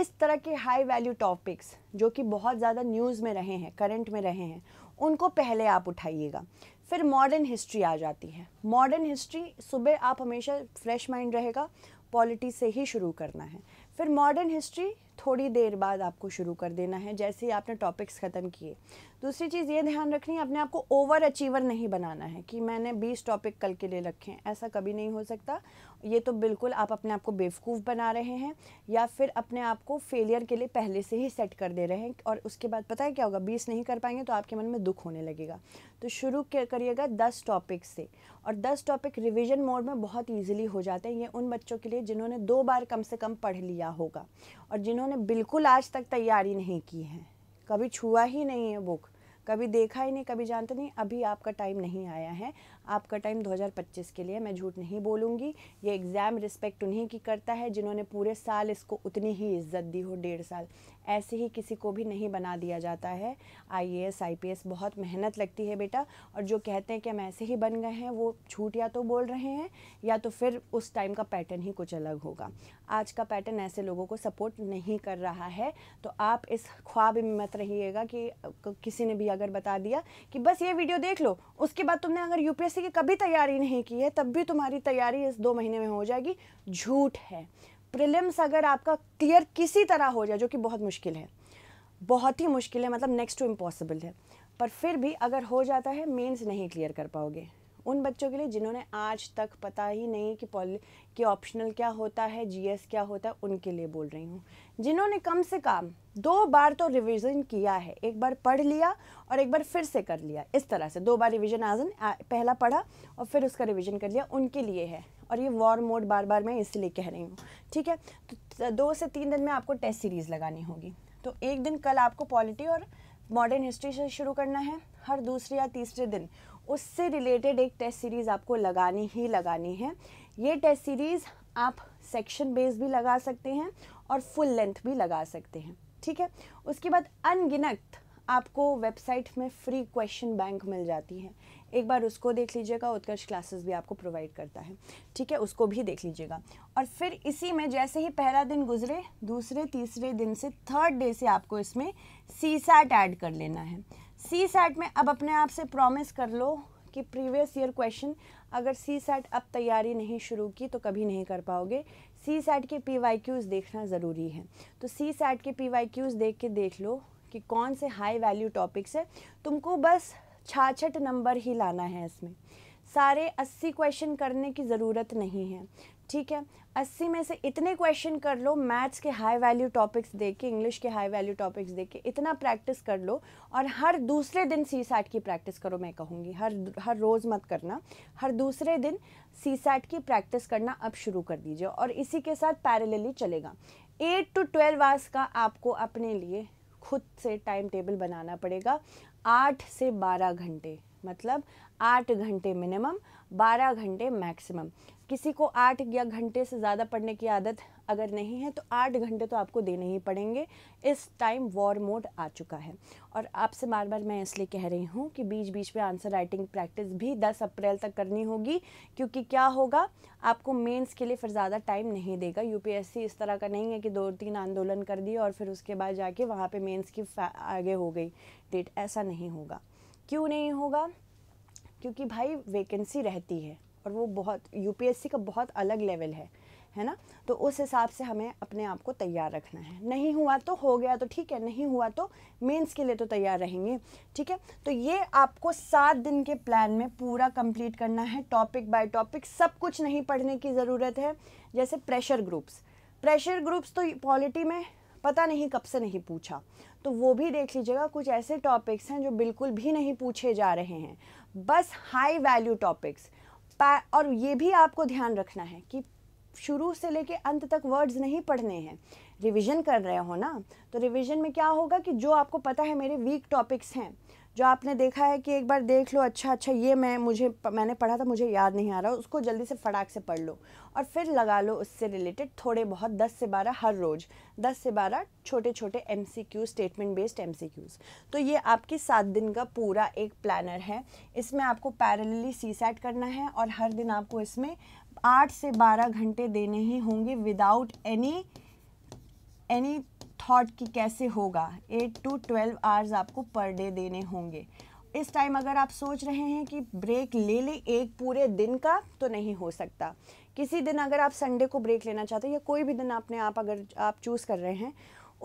A: इस तरह के हाई वैल्यू टॉपिक्स जो कि बहुत ज़्यादा न्यूज़ में रहे हैं करंट में रहे हैं उनको पहले आप उठाइएगा फिर मॉडर्न हिस्ट्री आ जाती है मॉडर्न हिस्ट्री सुबह आप हमेशा फ्रेश माइंड रहेगा पॉलिटी से ही शुरू करना है फिर मॉडर्न हिस्ट्री थोड़ी देर बाद आपको शुरू कर देना है जैसे ही आपने टॉपिक्स ख़त्म किए दूसरी चीज़ ये ध्यान रखनी है अपने आप को ओवर अचीवर नहीं बनाना है कि मैंने 20 टॉपिक कल के लिए रखे हैं ऐसा कभी नहीं हो सकता ये तो बिल्कुल आप अपने आप को बेवकूफ़ बना रहे हैं या फिर अपने आप को फेलियर के लिए पहले से ही सेट कर दे रहे हैं और उसके बाद पता है क्या होगा बीस नहीं कर पाएंगे तो आपके मन में दुख होने लगेगा तो शुरू करिएगा दस टॉपिक से और दस टॉपिक रिविज़न मोड में बहुत ईजिली हो जाते हैं ये उन बच्चों के लिए जिन्होंने दो बार कम से कम पढ़ लिया होगा और जिन्होंने बिल्कुल आज तक तैयारी नहीं की है कभी छुआ ही नहीं है बुक कभी देखा ही नहीं कभी जानते नहीं अभी आपका टाइम नहीं आया है आपका टाइम 2025 के लिए मैं झूठ नहीं बोलूँगी ये एग्ज़ाम रिस्पेक्ट उन्हीं की करता है जिन्होंने पूरे साल इसको उतनी ही इज्जत दी हो डेढ़ साल ऐसे ही किसी को भी नहीं बना दिया जाता है आई आईपीएस बहुत मेहनत लगती है बेटा और जो कहते हैं कि हम ऐसे ही बन गए हैं वो झूठ या तो बोल रहे हैं या तो फिर उस टाइम का पैटर्न ही कुछ अलग होगा आज का पैटर्न ऐसे लोगों को सपोर्ट नहीं कर रहा है तो आप इस ख्वाब में मत रहिएगा कि किसी ने भी अगर बता दिया कि बस ये वीडियो देख लो उसके बाद तुमने अगर यूपीएससी जैसे कि कभी तैयारी नहीं की है तब भी तुम्हारी तैयारी इस दो महीने में हो जाएगी झूठ है प्रिलिम्स अगर आपका क्लियर किसी तरह हो जाए जो कि बहुत मुश्किल है बहुत ही मुश्किल है मतलब नेक्स्ट टू इम्पॉसिबल है पर फिर भी अगर हो जाता है मेंस नहीं क्लियर कर पाओगे उन बच्चों के लिए जिन्होंने आज तक पता ही नहीं कि पॉली कि ऑप्शनल क्या होता है जीएस क्या होता है उनके लिए बोल रही हूँ जिन्होंने कम से कम दो बार तो रिवीजन किया है एक बार पढ़ लिया और एक बार फिर से कर लिया इस तरह से दो बार रिवीजन आज पहला पढ़ा और फिर उसका रिवीजन कर लिया उनके लिए है और ये वॉर मोड बार बार मैं इसलिए कह रही हूँ ठीक है तो, तो दो से तीन दिन में आपको टेस्ट सीरीज़ लगानी होगी तो एक दिन कल आपको पॉलिटी और मॉडर्न हिस्ट्री से शुरू करना है हर दूसरे या तीसरे दिन उससे रिलेटेड एक टेस्ट सीरीज़ आपको लगानी ही लगानी है ये टेस्ट सीरीज़ आप सेक्शन बेस भी लगा सकते हैं और फुल लेंथ भी लगा सकते हैं ठीक है उसके बाद अनगिनत आपको वेबसाइट में फ्री क्वेश्चन बैंक मिल जाती है एक बार उसको देख लीजिएगा उत्कर्ष क्लासेस भी आपको प्रोवाइड करता है ठीक है उसको भी देख लीजिएगा और फिर इसी में जैसे ही पहला दिन गुजरे दूसरे तीसरे दिन से थर्ड डे से आपको इसमें सी सैट ऐड कर लेना है सी सेट में अब अपने आप से प्रॉमिस कर लो कि प्रीवियस ईयर क्वेश्चन अगर सी सेट अब तैयारी नहीं शुरू की तो कभी नहीं कर पाओगे सी सेट के पी वाई क्यूज़ देखना ज़रूरी है तो सी सेट के पी वाई क्यूज़ देख के देख लो कि कौन से हाई वैल्यू टॉपिक्स है तुमको बस छाछठ नंबर ही लाना है इसमें सारे अस्सी क्वेश्चन करने की ज़रूरत नहीं है ठीक है अस्सी में से इतने क्वेश्चन कर लो मैथ्स के हाई वैल्यू टॉपिक्स देख के इंग्लिश के हाई वैल्यू टॉपिक्स देख के इतना प्रैक्टिस कर लो और हर दूसरे दिन सी सैट की प्रैक्टिस करो मैं कहूँगी हर हर रोज़ मत करना हर दूसरे दिन सी सैट की प्रैक्टिस करना अब शुरू कर दीजिए और इसी के साथ पैरेलली चलेगा एट टू ट्वेल्व आवर्स का आपको अपने लिए खुद से टाइम टेबल बनाना पड़ेगा आठ से बारह घंटे मतलब आठ घंटे मिनिमम बारह घंटे मैक्सिमम किसी को आठ या घंटे से ज़्यादा पढ़ने की आदत अगर नहीं है तो आठ घंटे तो आपको देने ही पड़ेंगे इस टाइम वॉर मोड आ चुका है और आपसे बार बार मैं इसलिए कह रही हूँ कि बीच बीच में आंसर राइटिंग प्रैक्टिस भी 10 अप्रैल तक करनी होगी क्योंकि क्या होगा आपको मेंस के लिए फिर ज़्यादा टाइम नहीं देगा यू इस तरह का नहीं है कि दो तीन आंदोलन कर दिए और फिर उसके बाद जाके वहाँ पर मेन्स की आगे हो गई डेट ऐसा नहीं होगा क्यों नहीं होगा क्योंकि भाई वैकेंसी रहती है और वो बहुत यूपीएससी का बहुत अलग लेवल है है ना तो उस हिसाब से हमें अपने आप को तैयार रखना है नहीं हुआ तो हो गया तो ठीक है नहीं हुआ तो मेंस के लिए तो तैयार रहेंगे ठीक है तो ये आपको सात दिन के प्लान में पूरा कंप्लीट करना है टॉपिक बाय टॉपिक सब कुछ नहीं पढ़ने की ज़रूरत है जैसे प्रेशर ग्रुप्स प्रेशर ग्रुप्स तो पॉलिटी में पता नहीं कब से नहीं पूछा तो वो भी देख लीजिएगा कुछ ऐसे टॉपिक्स हैं जो बिल्कुल भी नहीं पूछे जा रहे हैं बस हाई वैल्यू टॉपिक्स और ये भी आपको ध्यान रखना है कि शुरू से लेके अंत तक वर्ड्स नहीं पढ़ने हैं रिवीजन कर रहे हो ना तो रिवीजन में क्या होगा कि जो आपको पता है मेरे वीक टॉपिक्स हैं जो आपने देखा है कि एक बार देख लो अच्छा अच्छा ये मैं मुझे मैंने पढ़ा था मुझे याद नहीं आ रहा उसको जल्दी से फटाक से पढ़ लो और फिर लगा लो उससे रिलेटेड थोड़े बहुत 10 से 12 हर रोज़ 10 से 12 छोटे छोटे एम स्टेटमेंट बेस्ड एम तो ये आपकी सात दिन का पूरा एक प्लानर है इसमें आपको पैरेलली सी करना है और हर दिन आपको इसमें आठ से बारह घंटे देने ही होंगे विदाउट एनी एनी थॉट कि कैसे होगा एट टू ट्वेल्व आवर्स आपको पर डे देने होंगे इस टाइम अगर आप सोच रहे हैं कि ब्रेक ले लें एक पूरे दिन का तो नहीं हो सकता किसी दिन अगर आप संडे को ब्रेक लेना चाहते हैं या कोई भी दिन आपने आप अगर आप चूज़ कर रहे हैं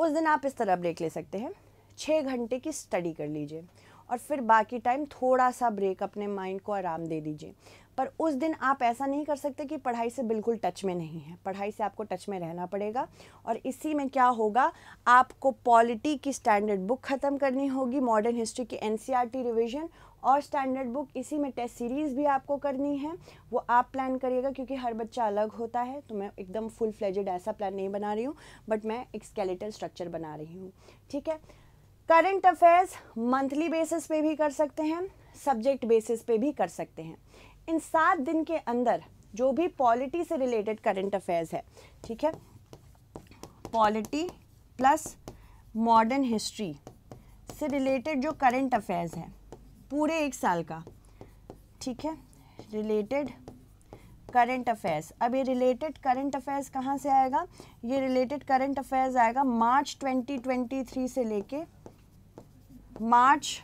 A: उस दिन आप इस तरह ब्रेक ले सकते हैं छः घंटे की स्टडी कर लीजिए और फिर बाकी टाइम थोड़ा सा ब्रेक अपने माइंड को आराम दे दीजिए पर उस दिन आप ऐसा नहीं कर सकते कि पढ़ाई से बिल्कुल टच में नहीं है पढ़ाई से आपको टच में रहना पड़ेगा और इसी में क्या होगा आपको पॉलिटी की स्टैंडर्ड बुक ख़त्म करनी होगी मॉडर्न हिस्ट्री की एन e रिवीजन और स्टैंडर्ड बुक इसी में टेस्ट सीरीज़ भी आपको करनी है वो आप प्लान करिएगा क्योंकि हर बच्चा अलग होता है तो मैं एकदम फुल फ्लेजेड ऐसा प्लान नहीं बना रही हूँ बट मैं एक स्केलेटल स्ट्रक्चर बना रही हूँ ठीक है करंट अफेयर्स मंथली बेसिस पे भी कर सकते हैं सब्जेक्ट बेसिस पे भी कर सकते हैं इन सात दिन के अंदर जो भी पॉलिटी से रिलेटेड करंट अफेयर्स है ठीक है पॉलिटी प्लस मॉडर्न हिस्ट्री से रिलेटेड जो करंट अफेयर्स हैं पूरे एक साल का ठीक है रिलेटेड करंट अफेयर्स अब ये रिलेटेड करंट अफेयर्स कहाँ से आएगा ये रिलेटेड करंट अफेयर्स आएगा मार्च 2023 से लेके मार्च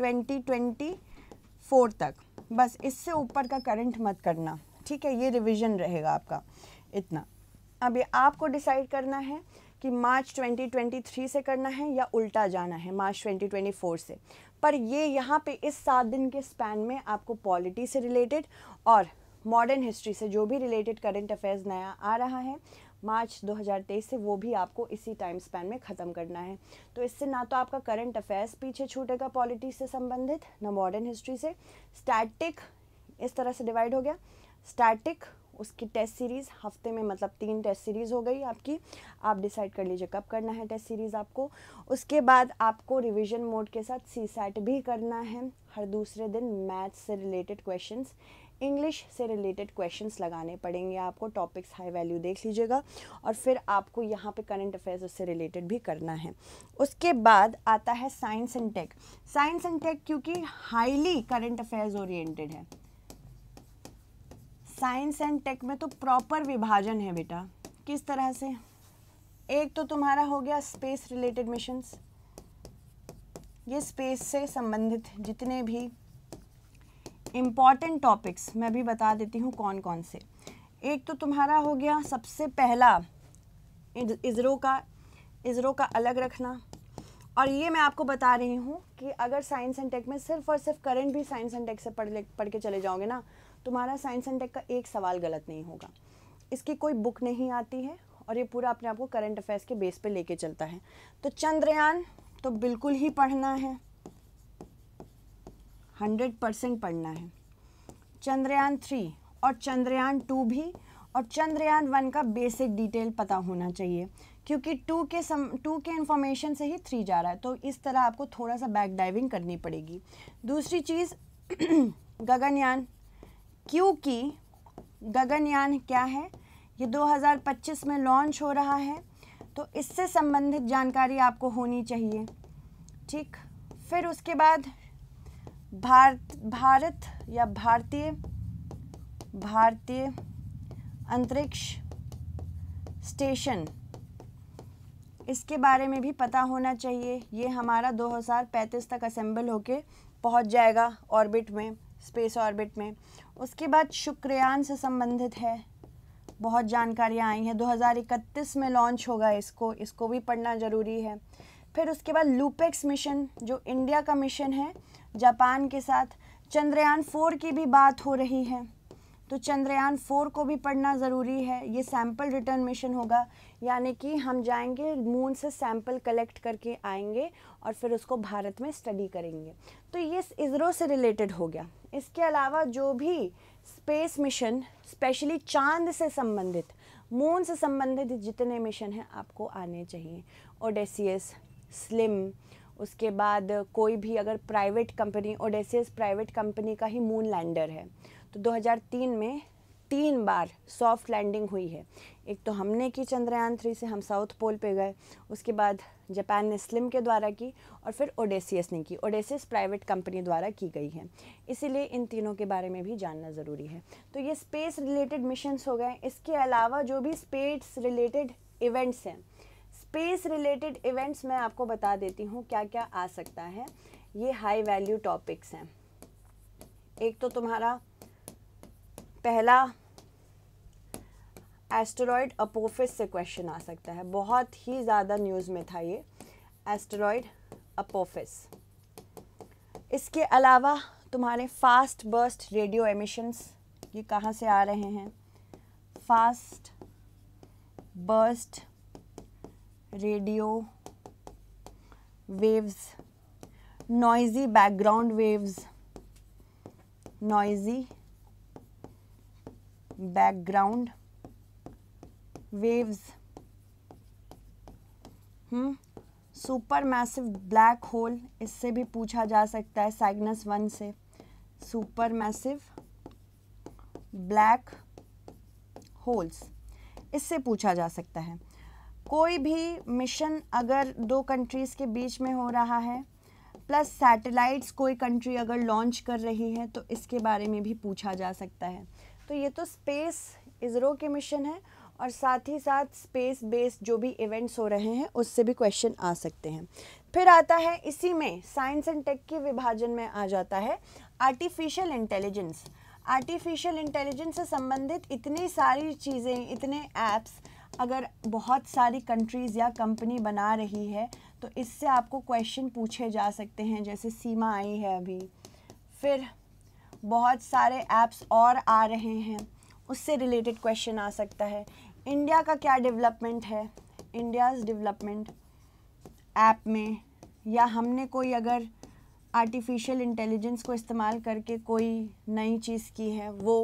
A: 2024 तक बस इससे ऊपर का करंट मत करना ठीक है ये रिविजन रहेगा आपका इतना अभी आपको डिसाइड करना है कि मार्च 2023 से करना है या उल्टा जाना है मार्च 2024 से पर ये यहाँ पे इस सात दिन के स्पैन में आपको पॉलिटी से रिलेटेड और मॉडर्न हिस्ट्री से जो भी रिलेटेड करंट अफेयर्स नया आ रहा है मार्च 2023 से वो भी आपको इसी टाइम स्पैन में ख़त्म करना है तो इससे ना तो आपका करंट अफेयर्स पीछे छूटेगा पॉलिटिक्स से संबंधित ना मॉडर्न हिस्ट्री से स्टैटिक इस तरह से डिवाइड हो गया स्टैटिक उसकी टेस्ट सीरीज़ हफ्ते में मतलब तीन टेस्ट सीरीज़ हो गई आपकी आप डिसाइड कर लीजिए कब करना है टेस्ट सीरीज़ आपको उसके बाद आपको रिवीजन मोड के साथ सी सैट भी करना है हर दूसरे दिन मैथ्स से रिलेटेड क्वेश्चंस इंग्लिश से रिलेटेड क्वेश्चंस लगाने पड़ेंगे आपको टॉपिक्स हाई वैल्यू देख लीजिएगा और फिर आपको यहाँ पे करंट अफेयर्स उससे रिलेटेड भी करना है उसके बाद आता है science and tech science and tech क्योंकि हाईली करंट अफेयर्स ओरिएंटेड है साइंस एंड टेक में तो प्रॉपर विभाजन है बेटा किस तरह से एक तो तुम्हारा हो गया स्पेस रिलेटेड मिशंस ये स्पेस से संबंधित जितने भी इम्पॉर्टेंट टॉपिक्स मैं भी बता देती हूँ कौन कौन से एक तो तुम्हारा हो गया सबसे पहला इसरो का इसरो का अलग रखना और ये मैं आपको बता रही हूँ कि अगर साइंस एंड टेक में सिर्फ और सिर्फ करंट भी साइंस एंड टेक से पढ़ ले पढ़ के चले जाओगे ना तुम्हारा साइंस एंड टेक का एक सवाल गलत नहीं होगा इसकी कोई बुक नहीं आती है और ये पूरा अपने आप को करंट अफेयर्स के बेस पे लेके चलता है तो चंद्रयान तो बिल्कुल ही पढ़ना है हंड्रेड परसेंट पढ़ना है चंद्रयान थ्री और चंद्रयान टू भी और चंद्रयान वन का बेसिक डिटेल पता होना चाहिए क्योंकि टू के सम टू के इन्फॉर्मेशन से ही थ्री जा रहा है तो इस तरह आपको थोड़ा सा बैक डाइविंग करनी पड़ेगी दूसरी चीज़ गगनयान क्योंकि गगनयान क्या है ये 2025 में लॉन्च हो रहा है तो इससे संबंधित जानकारी आपको होनी चाहिए ठीक फिर उसके बाद भारत भारत या भारतीय भारतीय अंतरिक्ष स्टेशन इसके बारे में भी पता होना चाहिए ये हमारा 2035 तक असेंबल होके पहुंच जाएगा ऑर्बिट में स्पेस ऑर्बिट में उसके बाद शुक्रयान से संबंधित है बहुत जानकारियाँ आई हैं 2031 में लॉन्च होगा इसको इसको भी पढ़ना ज़रूरी है फिर उसके बाद लूपेक्स मिशन जो इंडिया का मिशन है जापान के साथ चंद्रयान फोर की भी बात हो रही है तो चंद्रयान फोर को भी पढ़ना ज़रूरी है ये सैम्पल रिटर्न मिशन होगा यानी कि हम जाएंगे मून से सैम्पल कलेक्ट करके आएंगे और फिर उसको भारत में स्टडी करेंगे तो ये इसरो से रिलेटेड हो गया इसके अलावा जो भी स्पेस मिशन स्पेशली चांद से संबंधित मून से संबंधित जितने मिशन हैं आपको आने चाहिए ओडेसियस स्लिम उसके बाद कोई भी अगर private company Odysseus private company का ही मून लैंडर है तो 2003 में तीन बार सॉफ्ट लैंडिंग हुई है एक तो हमने की चंद्रयान थ्री से हम साउथ पोल पे गए उसके बाद जापान ने स्लिम के द्वारा की और फिर ओडेसियस ने की ओडेसियस प्राइवेट कंपनी द्वारा की गई है इसीलिए इन तीनों के बारे में भी जानना ज़रूरी है तो ये स्पेस रिलेटेड मिशंस हो गए इसके अलावा जो भी स्पेस रिलेटेड इवेंट्स हैं स्पेस रिलेटेड इवेंट्स मैं आपको बता देती हूँ क्या क्या आ सकता है ये हाई वैल्यू टॉपिक्स हैं एक तो तुम्हारा पहला एस्टेरॉयड अपोफिस से क्वेश्चन आ सकता है बहुत ही ज़्यादा न्यूज़ में था ये एस्टेरॉयड अपोफिस इसके अलावा तुम्हारे फास्ट बर्स्ट रेडियो एमिशंस ये कहाँ से आ रहे हैं fast burst radio waves noisy background waves noisy background waves hmm super massive black hole इससे भी पूछा जा सकता है साइगनस वन से सुपर मैसिव ब्लैक होल्स इससे पूछा जा सकता है कोई भी मिशन अगर दो कंट्रीज़ के बीच में हो रहा है प्लस सैटेलाइट्स कोई कंट्री अगर लॉन्च कर रही है तो इसके बारे में भी पूछा जा सकता है तो ये तो स्पेस इसरो के मिशन है और साथ ही साथ स्पेस बेस्ड जो भी इवेंट्स हो रहे हैं उससे भी क्वेश्चन आ सकते हैं फिर आता है इसी में साइंस एंड टेक के विभाजन में आ जाता है आर्टिफिशियल इंटेलिजेंस आर्टिफिशियल इंटेलिजेंस से संबंधित इतनी सारी चीज़ें इतने ऐप्स अगर बहुत सारी कंट्रीज़ या कंपनी बना रही है तो इससे आपको क्वेश्चन पूछे जा सकते हैं जैसे सीमा आई है अभी फिर बहुत सारे ऐप्स और आ रहे हैं उससे रिलेटेड क्वेश्चन आ सकता है इंडिया का क्या डेवलपमेंट है इंडियाज़ डेवलपमेंट ऐप में या हमने कोई अगर आर्टिफिशियल इंटेलिजेंस को इस्तेमाल करके कोई नई चीज़ की है वो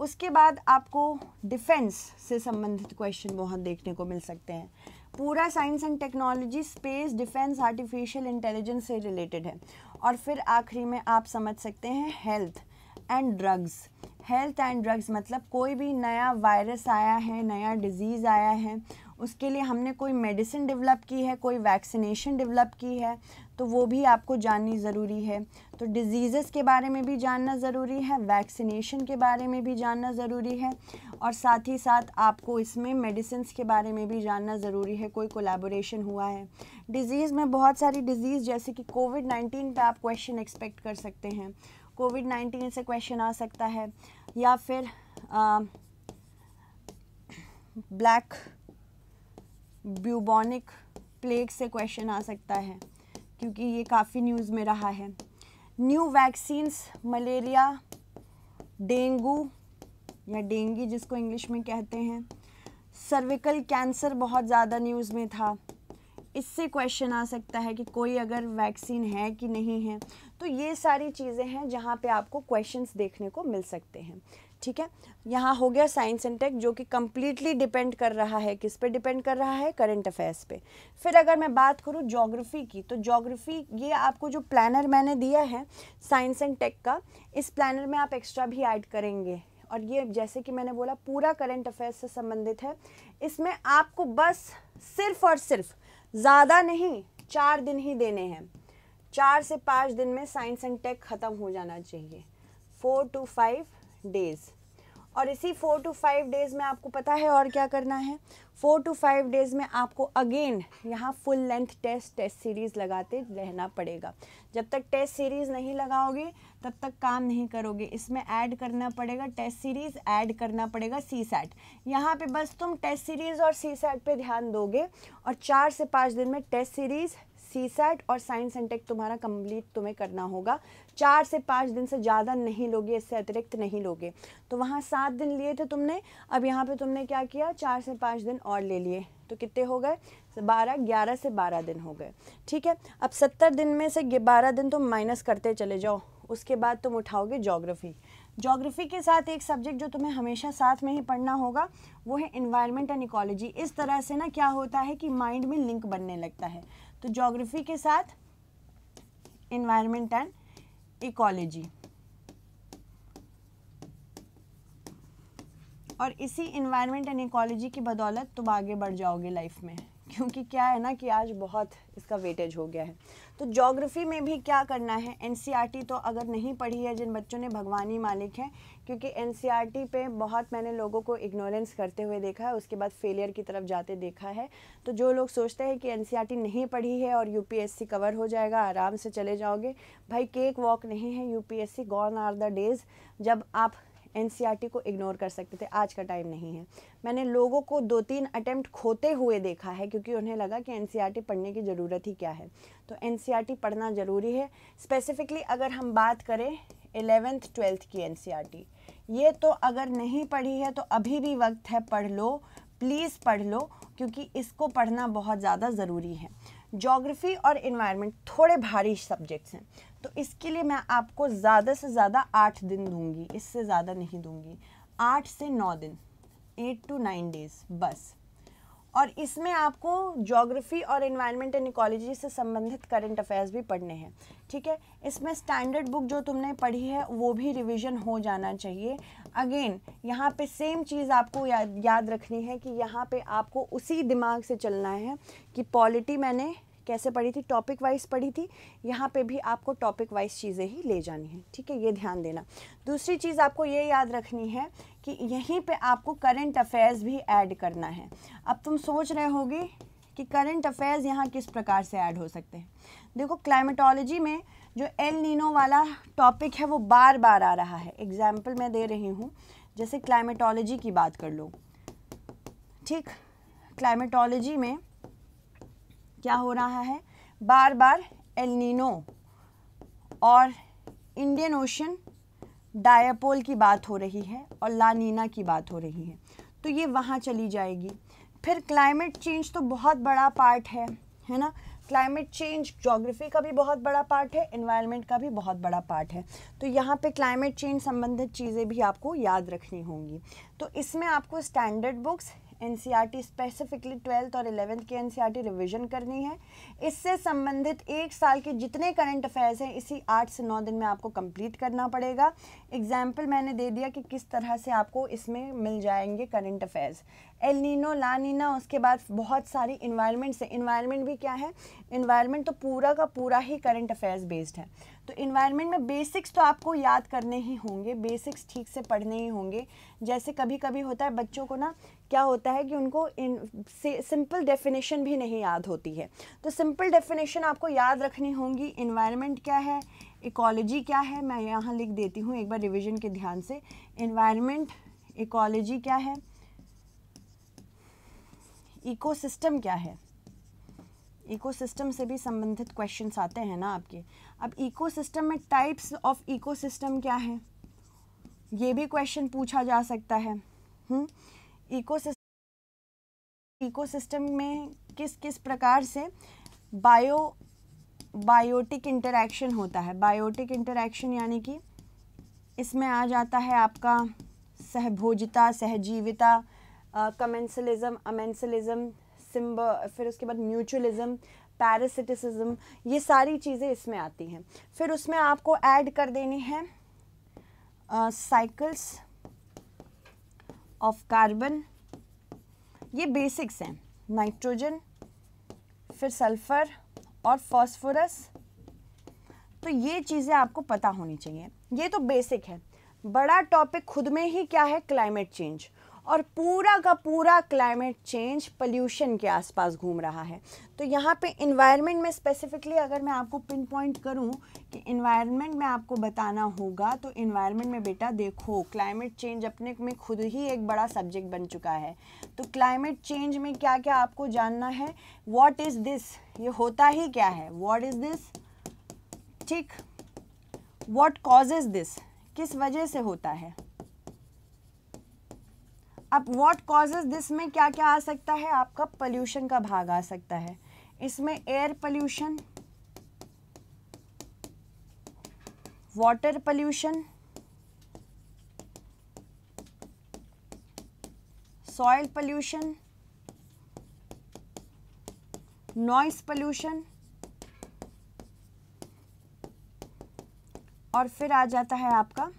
A: उसके बाद आपको डिफेंस से संबंधित क्वेश्चन बहुत देखने को मिल सकते हैं पूरा science and technology space defence artificial intelligence से रिलेटेड है और फिर आखिरी में आप समझ सकते हैं health and drugs health and drugs मतलब कोई भी नया वायरस आया है नया डिजीज़ आया है उसके लिए हमने कोई मेडिसिन डेवलप की है कोई वैक्सीनेशन डेवलप की है तो वो भी आपको जाननी ज़रूरी है तो डिजीज़ के बारे में भी जानना ज़रूरी है वैक्सीनेशन के बारे में भी जानना ज़रूरी है और साथ ही साथ आपको इसमें मेडिसिन के बारे में भी जानना ज़रूरी है कोई कोलेबोरेशन हुआ है डिज़ीज़ में बहुत सारी डिज़ीज़ जैसे कि कोविड नाइन्टीन पर आप क्वेश्चन एक्सपेक्ट कर सकते हैं कोविड नाइन्टीन से क्वेश्चन आ सकता है या फिर ब्लैक ब्यूबॉनिक प्लेग से क्वेश्चन आ सकता है क्योंकि ये काफ़ी न्यूज़ में रहा है न्यू वैक्सीन्स मलेरिया डेंगू या डेंगी जिसको इंग्लिश में कहते हैं सर्विकल कैंसर बहुत ज़्यादा न्यूज़ में था इससे क्वेश्चन आ सकता है कि कोई अगर वैक्सीन है कि नहीं है तो ये सारी चीज़ें हैं जहाँ पे आपको क्वेश्चंस देखने को मिल सकते हैं ठीक है यहाँ हो गया साइंस एंड टेक जो कि कम्प्लीटली डिपेंड कर रहा है किस पे डिपेंड कर रहा है करंट अफेयर्स पे फिर अगर मैं बात करूँ जोग्राफ़ी की तो जोग्राफ़ी ये आपको जो प्लानर मैंने दिया है साइंस एंड टेक का इस प्लानर में आप एक्स्ट्रा भी ऐड करेंगे और ये जैसे कि मैंने बोला पूरा करंट अफेयर्स से संबंधित है इसमें आपको बस सिर्फ और सिर्फ ज़्यादा नहीं चार दिन ही देने हैं चार से पाँच दिन में साइंस एंड टेक ख़त्म हो जाना चाहिए फोर टू फाइव डेज़ और इसी फोर टू फाइव डेज़ में आपको पता है और क्या करना है फोर टू फाइव डेज़ में आपको अगेन यहाँ full length test test series लगाते रहना पड़ेगा जब तक टेस्ट सीरीज़ नहीं लगाओगे तब तक काम नहीं करोगे इसमें ऐड करना पड़ेगा टेस्ट सीरीज़ ऐड करना पड़ेगा सी सैट यहाँ पर बस तुम टेस्ट सीरीज़ और सी सैट पर ध्यान दोगे और चार से पाँच दिन में टेस्ट सीरीज़ सी और साइंस एंड टेक तुम्हारा कंप्लीट तुम्हें करना होगा चार से पाँच दिन से ज़्यादा नहीं लोगे इससे अतिरिक्त नहीं लोगे तो वहाँ सात दिन लिए थे तुमने अब यहाँ पे तुमने क्या किया चार से पाँच दिन और ले लिए तो कितने हो गए बारह ग्यारह से बारह दिन हो गए ठीक है अब सत्तर दिन में से बारह दिन तुम माइनस करते चले जाओ उसके बाद तुम उठाओगे जोग्राफ़ी जोग्राफ़ी के साथ एक सब्जेक्ट जो तुम्हें हमेशा साथ में ही पढ़ना होगा वो है इन्वायरमेंट एंड इकोलॉजी इस तरह से ना क्या होता है कि माइंड में लिंक बनने लगता है तो जोग्राफी के साथ इन्वायरमेंट एंड इकोलॉजी और इसी इन्वायरमेंट एंड इकोलॉजी की बदौलत तुम आगे बढ़ जाओगे लाइफ में क्योंकि क्या है ना कि आज बहुत इसका वेटेज हो गया है तो जोग्राफ़ी में भी क्या करना है एन e तो अगर नहीं पढ़ी है जिन बच्चों ने भगवानी मालिक हैं क्योंकि एन e पे बहुत मैंने लोगों को इग्नोरेंस करते हुए देखा है उसके बाद फेलियर की तरफ जाते देखा है तो जो लोग सोचते हैं कि एन e नहीं पढ़ी है और यू कवर हो जाएगा आराम से चले जाओगे भाई केक वॉक नहीं है U P gone are the days जब आप एन को इग्नोर कर सकते थे आज का टाइम नहीं है मैंने लोगों को दो तीन अटैम्प्ट खोते हुए देखा है क्योंकि उन्हें लगा कि एन पढ़ने की ज़रूरत ही क्या है तो एन पढ़ना ज़रूरी है स्पेसिफ़िकली अगर हम बात करें एलेवेंथ ट्वेल्थ की एन ये तो अगर नहीं पढ़ी है तो अभी भी वक्त है पढ़ लो प्लीज़ पढ़ लो क्योंकि इसको पढ़ना बहुत ज़्यादा ज़रूरी है जोग्राफ़ी और इन्वायरमेंट थोड़े भारी सब्जेक्ट्स हैं तो इसके लिए मैं आपको ज़्यादा से ज़्यादा आठ दिन दूंगी इससे ज़्यादा नहीं दूंगी आठ से नौ दिन एट टू नाइन डेज़ बस और इसमें आपको जोग्राफ़ी और इन्वायरमेंट एंड इकोलॉजी से संबंधित करंट अफेयर्स भी पढ़ने हैं ठीक है इसमें स्टैंडर्ड बुक जो तुमने पढ़ी है वो भी रिवीजन हो जाना चाहिए अगेन यहाँ पे सेम चीज़ आपको याद याद रखनी है कि यहाँ पे आपको उसी दिमाग से चलना है कि पॉलिटी मैंने कैसे पढ़ी थी टॉपिक वाइज पढ़ी थी यहाँ पे भी आपको टॉपिक वाइज चीज़ें ही ले जानी है ठीक है ये ध्यान देना दूसरी चीज़ आपको ये याद रखनी है कि यहीं पे आपको करंट अफेयर्स भी ऐड करना है अब तुम सोच रहे होगे कि करंट अफेयर्स यहाँ किस प्रकार से ऐड हो सकते हैं देखो क्लाइमेटोलॉजी में जो एल नीनो वाला टॉपिक है वो बार बार आ रहा है एग्जाम्पल मैं दे रही हूँ जैसे क्लाइमेटोलॉजी की बात कर लो ठीक क्लाइमेटोलॉजी में क्या हो रहा है बार बार एल नीनो और इंडियन ओशन डायापोल की बात हो रही है और लानीना की बात हो रही है तो ये वहाँ चली जाएगी फिर क्लाइमेट चेंज तो बहुत बड़ा पार्ट है है ना क्लाइमेट चेंज जोग्राफी का भी बहुत बड़ा पार्ट है इन्वायरमेंट का भी बहुत बड़ा पार्ट है तो यहाँ पे क्लाइमेट चेंज संबंधित चीज़ें भी आपको याद रखनी होंगी तो इसमें आपको स्टैंडर्ड बुक्स एन स्पेसिफिकली ट्वेल्थ और इलेवेंथ के एन रिवीजन करनी है इससे संबंधित एक साल के जितने करंट अफेयर्स हैं इसी आठ से नौ दिन में आपको कंप्लीट करना पड़ेगा एग्जाम्पल मैंने दे दिया कि किस तरह से आपको इसमें मिल जाएंगे current affairs El Nino La Nina उसके बाद बहुत सारी इन्वायरमेंट से इन्वायरमेंट भी क्या है इन्वायरमेंट तो पूरा का पूरा ही करंट अफेयर्स बेस्ड है तो इन्वायरमेंट में बेसिक्स तो आपको याद करने ही होंगे बेसिक्स ठीक से पढ़ने ही होंगे जैसे कभी कभी होता है बच्चों को ना क्या होता है कि उनको इन सिंपल डेफिनेशन भी नहीं याद होती है तो सिंपल डेफिनेशन आपको याद रखनी होंगी इन्वायरमेंट क्या है इकोलॉजी क्या है मैं यहाँ लिख देती हूँ एक बार रिविजन के ध्यान से इन्वायरमेंट इकोलॉजी क्या है इकोसिस्टम क्या है इकोसिस्टम से भी संबंधित क्वेश्चंस आते हैं ना आपके अब इकोसिस्टम में टाइप्स ऑफ इकोसिस्टम क्या है ये भी क्वेश्चन पूछा जा सकता है इकोसिस्टम हम्म? इकोसिस्टम में किस किस प्रकार से बायो बायोटिक इंटरेक्शन होता है बायोटिक इंटरेक्शन यानी कि इसमें आ जाता है आपका सहभोजिता सहजीविता कमेंसलिज्म अमेंसलिज्म सिम्ब फिर उसके बाद म्यूचुअलिज्म पैरासिटिसिज्म ये सारी चीज़ें इसमें आती हैं फिर उसमें आपको ऐड कर देने हैं साइकिल्स ऑफ कार्बन ये बेसिक्स हैं नाइट्रोजन फिर सल्फ़र और फॉस्फोरस तो ये चीज़ें आपको पता होनी चाहिए ये तो बेसिक है बड़ा टॉपिक खुद में ही क्या है क्लाइमेट चेंज और पूरा का पूरा क्लाइमेट चेंज पल्यूशन के आसपास घूम रहा है तो यहाँ पे इन्वायरमेंट में स्पेसिफिकली अगर मैं आपको पिन पॉइंट करूँ कि इन्वायरमेंट में आपको बताना होगा तो इन्वायरमेंट में बेटा देखो क्लाइमेट चेंज अपने में खुद ही एक बड़ा सब्जेक्ट बन चुका है तो क्लाइमेट चेंज में क्या क्या आपको जानना है वॉट इज़ दिस ये होता ही क्या है वॉट इज़ दिस ठीक वॉट कॉजेज दिस किस वजह से होता है अब व्हाट कॉजेज दिस में क्या क्या आ सकता है आपका पॉल्यूशन का भाग आ सकता है इसमें air pollution water pollution soil pollution noise pollution और फिर आ जाता है आपका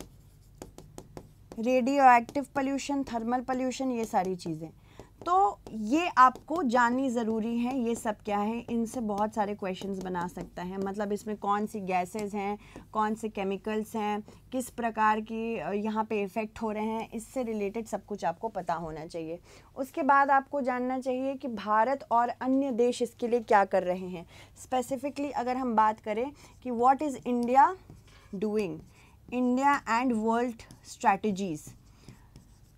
A: radioactive pollution thermal pollution ये सारी चीज़ें तो ये आपको जाननी ज़रूरी है ये सब क्या है इनसे बहुत सारे क्वेश्चंस बना सकता है मतलब इसमें कौन सी गैसेस हैं कौन से केमिकल्स हैं किस प्रकार की यहाँ पे इफ़ेक्ट हो रहे हैं इससे रिलेटेड सब कुछ आपको पता होना चाहिए उसके बाद आपको जानना चाहिए कि भारत और अन्य देश इसके लिए क्या कर रहे हैं स्पेसिफ़िकली अगर हम बात करें कि what is India doing India and World Strategies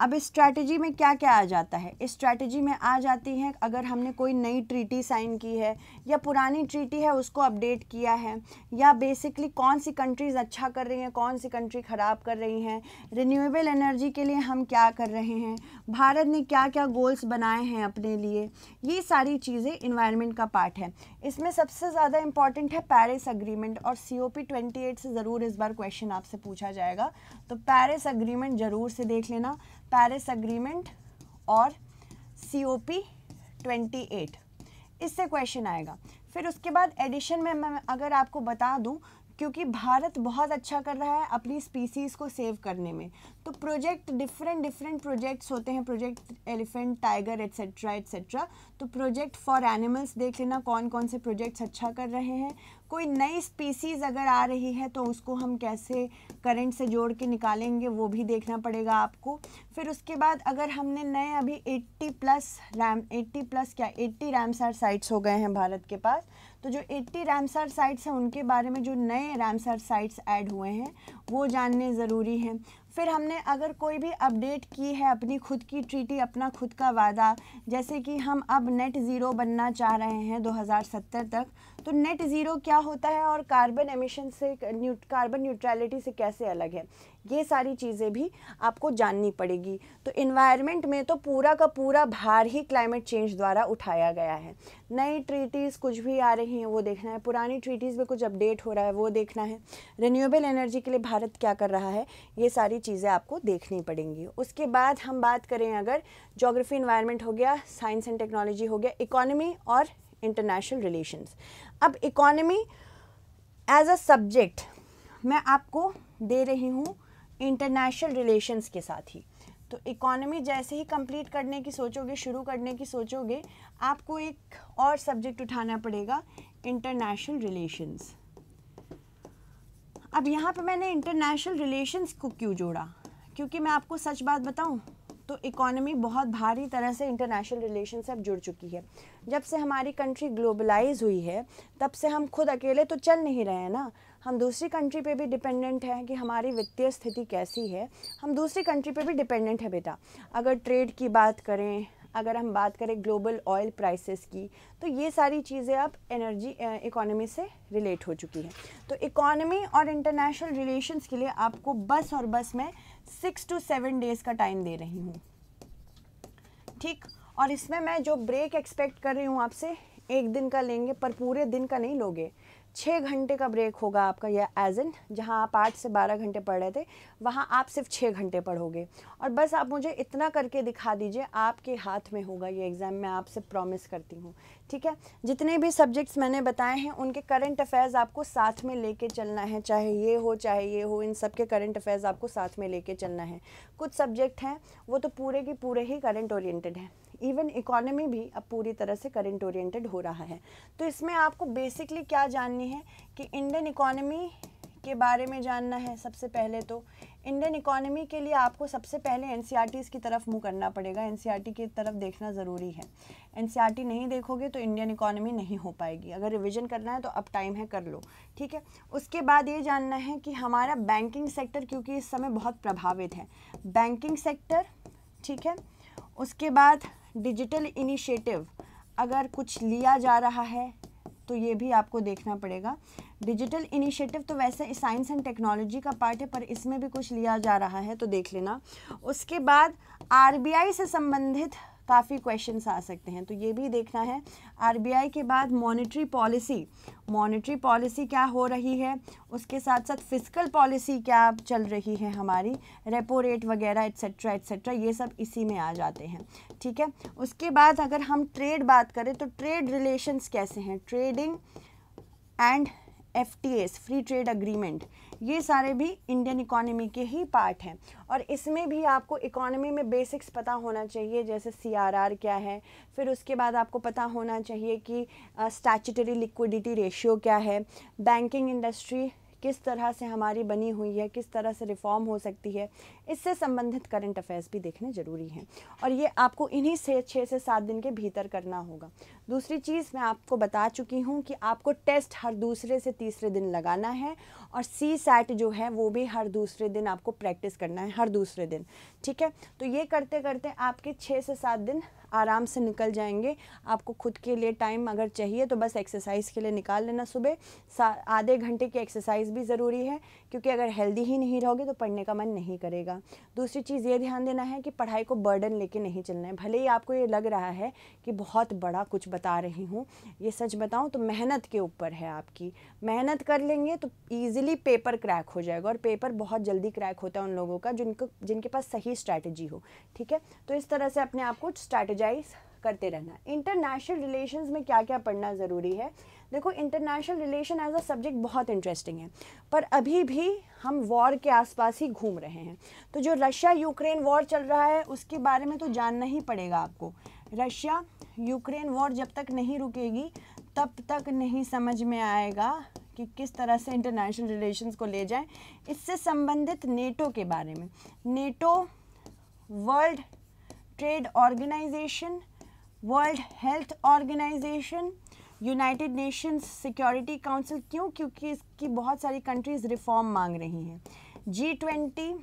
A: अब इस स्ट्रैटेजी में क्या क्या आ जाता है इस स्ट्रैटेजी में आ जाती है अगर हमने कोई नई ट्रीटी साइन की है या पुरानी ट्रीटी है उसको अपडेट किया है या बेसिकली कौन सी कंट्रीज़ अच्छा कर रही हैं कौन सी कंट्री ख़राब कर रही हैं रिन्यूएबल एनर्जी के लिए हम क्या कर रहे हैं भारत ने क्या क्या गोल्स बनाए हैं अपने लिए ये सारी चीज़ें इन्वायरमेंट का पार्ट है इसमें सबसे ज़्यादा इंपॉर्टेंट है पेरिस अग्रीमेंट और C O P twenty eight से ज़रूर इस बार क्वेश्चन आपसे पूछा जाएगा तो पेरिस अग्रीमेंट ज़रूर से देख लेना पेरिस अग्रीमेंट और C O P twenty eight इससे क्वेश्चन आएगा फिर उसके बाद एडिशन में मैं अगर आपको बता दूं क्योंकि भारत बहुत अच्छा कर रहा है अपनी स्पीसीज़ को सेव करने में तो प्रोजेक्ट डिफरेंट डिफरेंट प्रोजेक्ट्स होते हैं project elephant tiger etcetera etcetera तो प्रोजेक्ट फॉर एनिमल्स देख लेना कौन कौन से प्रोजेक्ट्स अच्छा कर रहे हैं कोई नई स्पीसीज अगर आ रही है तो उसको हम कैसे करंट से जोड़ के निकालेंगे वो भी देखना पड़ेगा आपको फिर उसके बाद अगर हमने नए अभी 80 प्लस रैम 80 प्लस क्या 80 रैमसार साइट्स हो गए हैं भारत के पास तो जो 80 रैमसार साइट्स हैं उनके बारे में जो नए रैमसार साइट्स ऐड हुए हैं वो जानने ज़रूरी हैं फिर हमने अगर कोई भी अपडेट की है अपनी खुद की ट्रीटी अपना खुद का वादा जैसे कि हम अब नेट ज़ीरो बनना चाह रहे हैं 2070 तक तो नेट ज़ीरो क्या होता है और कार्बन एमिशन से कार्बन न्यूट्रलिटी से कैसे अलग है ये सारी चीज़ें भी आपको जाननी पड़ेगी तो इन्वायरमेंट में तो पूरा का पूरा भार ही क्लाइमेट चेंज द्वारा उठाया गया है नई ट्रीटीज़ कुछ भी आ रही हैं वो देखना है पुरानी ट्रीटीज़ में कुछ अपडेट हो रहा है वो देखना है रिन्यूएबल एनर्जी के लिए भारत क्या कर रहा है ये सारी चीज़ें आपको देखनी पड़ेंगी उसके बाद हम बात करें अगर जोग्राफी इन्वायरमेंट हो गया साइंस एंड टेक्नोलॉजी हो गया इकोनॉमी और इंटरनेशनल रिलेशंस अब इकोनॉमी एज अ सब्जेक्ट मैं आपको दे रही हूँ इंटरनेशनल रिलेशंस के साथ ही तो इकोनॉमी जैसे ही कंप्लीट करने की सोचोगे शुरू करने की सोचोगे आपको एक और सब्जेक्ट उठाना पड़ेगा इंटरनेशनल रिलेशंस अब यहाँ पे मैंने इंटरनेशनल रिलेशंस को क्यों जोड़ा क्योंकि मैं आपको सच बात बताऊँ तो इकोनॉमी बहुत भारी तरह से इंटरनेशनल रिलेशन से अब जुड़ चुकी है जब से हमारी कंट्री ग्लोबलाइज हुई है तब से हम खुद अकेले तो चल नहीं रहे हैं ना हम दूसरी कंट्री पे भी डिपेंडेंट हैं कि हमारी वित्तीय स्थिति कैसी है हम दूसरी कंट्री पे भी डिपेंडेंट है बेटा अगर ट्रेड की बात करें अगर हम बात करें ग्लोबल ऑयल प्राइसेस की तो ये सारी चीज़ें अब एनर्जी इकोनॉमी से रिलेट हो चुकी हैं तो इकोनॉमी और इंटरनेशनल रिलेशंस के लिए आपको बस और बस में सिक्स टू सेवन डेज का टाइम दे रही हूँ ठीक और इसमें मैं जो ब्रेक एक्सपेक्ट कर रही हूँ आपसे एक दिन का लेंगे पर पूरे दिन का नहीं लोगे छः घंटे का ब्रेक होगा आपका यह एज इन जहाँ आप आठ से बारह घंटे पढ़ रहे थे वहाँ आप सिर्फ छः घंटे पढ़ोगे और बस आप मुझे इतना करके दिखा दीजिए आपके हाथ में होगा ये एग्ज़ाम मैं आपसे प्रॉमिस करती हूँ ठीक है जितने भी सब्जेक्ट्स मैंने बताए हैं उनके करंट अफेयर्स आपको साथ में लेके चलना है चाहे ये हो चाहे ये हो इन सब के करंट अफेयर्स आपको साथ में लेके चलना है कुछ सब्जेक्ट हैं वो तो पूरे के पूरे ही करंट ओरिएंटेड हैं इवन इकोनॉमी भी अब पूरी तरह से करेंट ओरिएंटेड हो रहा है तो इसमें आपको बेसिकली क्या जाननी है कि इंडियन इकोनॉमी के बारे में जानना है सबसे पहले तो इंडियन इकोनॉमी के लिए आपको सबसे पहले एन e की तरफ मुँह करना पड़ेगा एन e की तरफ देखना ज़रूरी है एन e नहीं देखोगे तो इंडियन इकोनॉमी नहीं हो पाएगी अगर रिविज़न करना है तो अब टाइम है कर लो ठीक है उसके बाद ये जानना है कि हमारा बैंकिंग सेक्टर क्योंकि इस समय बहुत प्रभावित है बैंकिंग सेक्टर ठीक है उसके बाद डिजिटल इनिशिएटिव अगर कुछ लिया जा रहा है तो ये भी आपको देखना पड़ेगा डिजिटल इनिशिएटिव तो वैसे साइंस एंड टेक्नोलॉजी का पार्ट है पर इसमें भी कुछ लिया जा रहा है तो देख लेना उसके बाद आरबीआई से संबंधित काफ़ी क्वेश्चन आ सकते हैं तो ये भी देखना है आरबीआई के बाद मॉनेटरी पॉलिसी मॉनेटरी पॉलिसी क्या हो रही है उसके साथ साथ फिजिकल पॉलिसी क्या चल रही है हमारी रेपो रेट वगैरह एट्सेट्रा एट्सेट्रा ये सब इसी में आ जाते हैं ठीक है उसके बाद अगर हम ट्रेड बात करें तो ट्रेड रिलेशंस कैसे हैं trading and F T S free trade agreement ये सारे भी इंडियन इकोनॉमी के ही पार्ट हैं और इसमें भी आपको इकोनॉमी में बेसिक्स पता होना चाहिए जैसे सी आर आर क्या है फिर उसके बाद आपको पता होना चाहिए कि स्टैचूटरी लिक्विडिटी रेशियो क्या है बैंकिंग इंडस्ट्री किस तरह से हमारी बनी हुई है किस तरह से रिफॉर्म हो सकती है इससे संबंधित करंट अफेयर्स भी देखने ज़रूरी हैं और ये आपको इन्हीं से छः से सात दिन के भीतर करना होगा दूसरी चीज़ मैं आपको बता चुकी हूँ कि आपको टेस्ट हर दूसरे से तीसरे दिन लगाना है और सी सैट जो है वो भी हर दूसरे दिन आपको प्रैक्टिस करना है हर दूसरे दिन ठीक है तो ये करते करते आपके छः से सात दिन आराम से निकल जाएंगे आपको खुद के लिए टाइम अगर चाहिए तो बस एक्सरसाइज के लिए निकाल लेना सुबह आधे घंटे की एक्सरसाइज भी ज़रूरी है क्योंकि अगर हेल्दी ही नहीं रहोगे तो पढ़ने का मन नहीं करेगा दूसरी चीज़ ये ध्यान देना है कि पढ़ाई को बर्डन लेके नहीं चलना है भले ही आपको ये लग रहा है कि बहुत बड़ा कुछ बता रही हूँ ये सच बताऊँ तो मेहनत के ऊपर है आपकी मेहनत कर लेंगे तो ईजिली पेपर क्रैक हो जाएगा और पेपर बहुत जल्दी क्रैक होता है उन लोगों का जिनको जिनके पास सही स्ट्रैटेजी हो ठीक है तो इस तरह से अपने आप को स्ट्रैटेजाइज एनर्जाइज करते रहना इंटरनेशनल रिलेशंस में क्या क्या पढ़ना ज़रूरी है देखो international relation as a subject बहुत इंटरेस्टिंग है पर अभी भी हम वॉर के आसपास ही घूम रहे हैं तो जो रशिया यूक्रेन वॉर चल रहा है उसके बारे में तो जानना ही पड़ेगा आपको रशिया यूक्रेन वॉर जब तक नहीं रुकेगी तब तक नहीं समझ में आएगा कि किस तरह से इंटरनेशनल रिलेशंस को ले जाएं इससे संबंधित नेटो के बारे में NATO World Trade Organization World Health Organization United Nations Security Council क्यों क्योंकि इसकी बहुत सारी कंट्रीज़ रिफॉर्म मांग रही हैं जी ट्वेंटी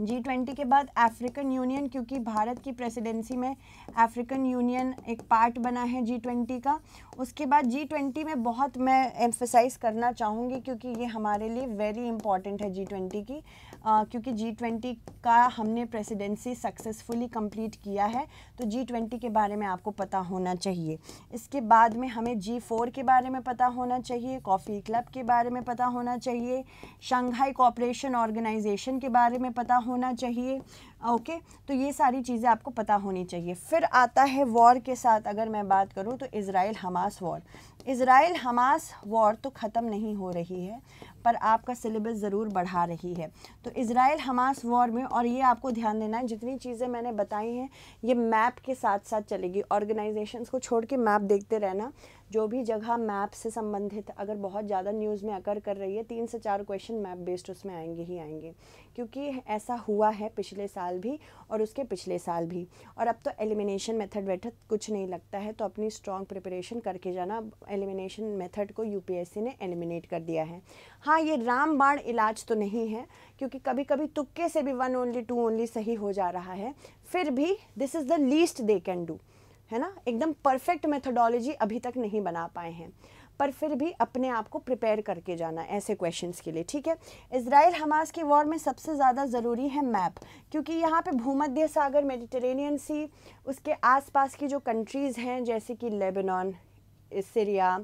A: जी ट्वेंटी के बाद अफ्रीकन यूनियन क्योंकि भारत की प्रेसिडेंसी में अफ्रीकन यूनियन एक पार्ट बना है जी ट्वेंटी का उसके बाद जी ट्वेंटी में बहुत मैं एम्फेसाइज करना चाहूँगी क्योंकि ये हमारे लिए वेरी इंपॉर्टेंट है जी ट्वेंटी की क्योंकि जी ट्वेंटी का हमने प्रेसिडेंसी सक्सेसफुली कंप्लीट किया है तो जी ट्वेंटी के बारे में आपको पता होना चाहिए इसके बाद में हमें जी फोर के बारे में पता होना चाहिए कॉफ़ी क्लब के बारे में पता होना चाहिए शंघाई कॉपरेशन ऑर्गेनाइजेशन के बारे में पता होना चाहिए ओके तो ये सारी चीज़ें आपको पता होनी चाहिए फिर आता है वॉर के साथ अगर मैं बात करूँ तो Israel Hamas war Israel Hamas war तो ख़त्म नहीं हो रही है पर आपका सिलेबस ज़रूर बढ़ा रही है तो इसराइल हमास वॉर में और ये आपको ध्यान देना है जितनी चीज़ें मैंने बताई हैं ये मैप के साथ साथ चलेगी ऑर्गेनाइजेशंस को छोड़ के मैप देखते रहना जो भी जगह मैप से संबंधित अगर बहुत ज़्यादा न्यूज़ में अकर कर रही है तीन से चार क्वेश्चन मैप बेस्ड उसमें आएंगे ही आएंगे क्योंकि ऐसा हुआ है पिछले साल भी और उसके पिछले साल भी और अब तो एलिमिनेशन मेथड वेथड कुछ नहीं लगता है तो अपनी स्ट्रॉन्ग प्रिपरेशन करके जाना एलिमिनेशन मेथड को यूपीएससी ने एलिमिनेट कर दिया है हाँ ये रामबाण इलाज तो नहीं है क्योंकि कभी कभी तुक्के से भी वन ओनली टू ओनली सही हो जा रहा है फिर भी this is the least they can do है ना एकदम परफेक्ट मेथडोलॉजी अभी तक नहीं बना पाए हैं पर फिर भी अपने आप को प्रिपेयर करके जाना ऐसे क्वेश्चंस के लिए ठीक है इसराइल हमास की वॉर में सबसे ज़्यादा ज़रूरी है मैप क्योंकि यहाँ पे भूमध्य सागर मेडिटेरेनियन सी उसके आसपास की जो कंट्रीज़ हैं जैसे कि लेबनान सीरिया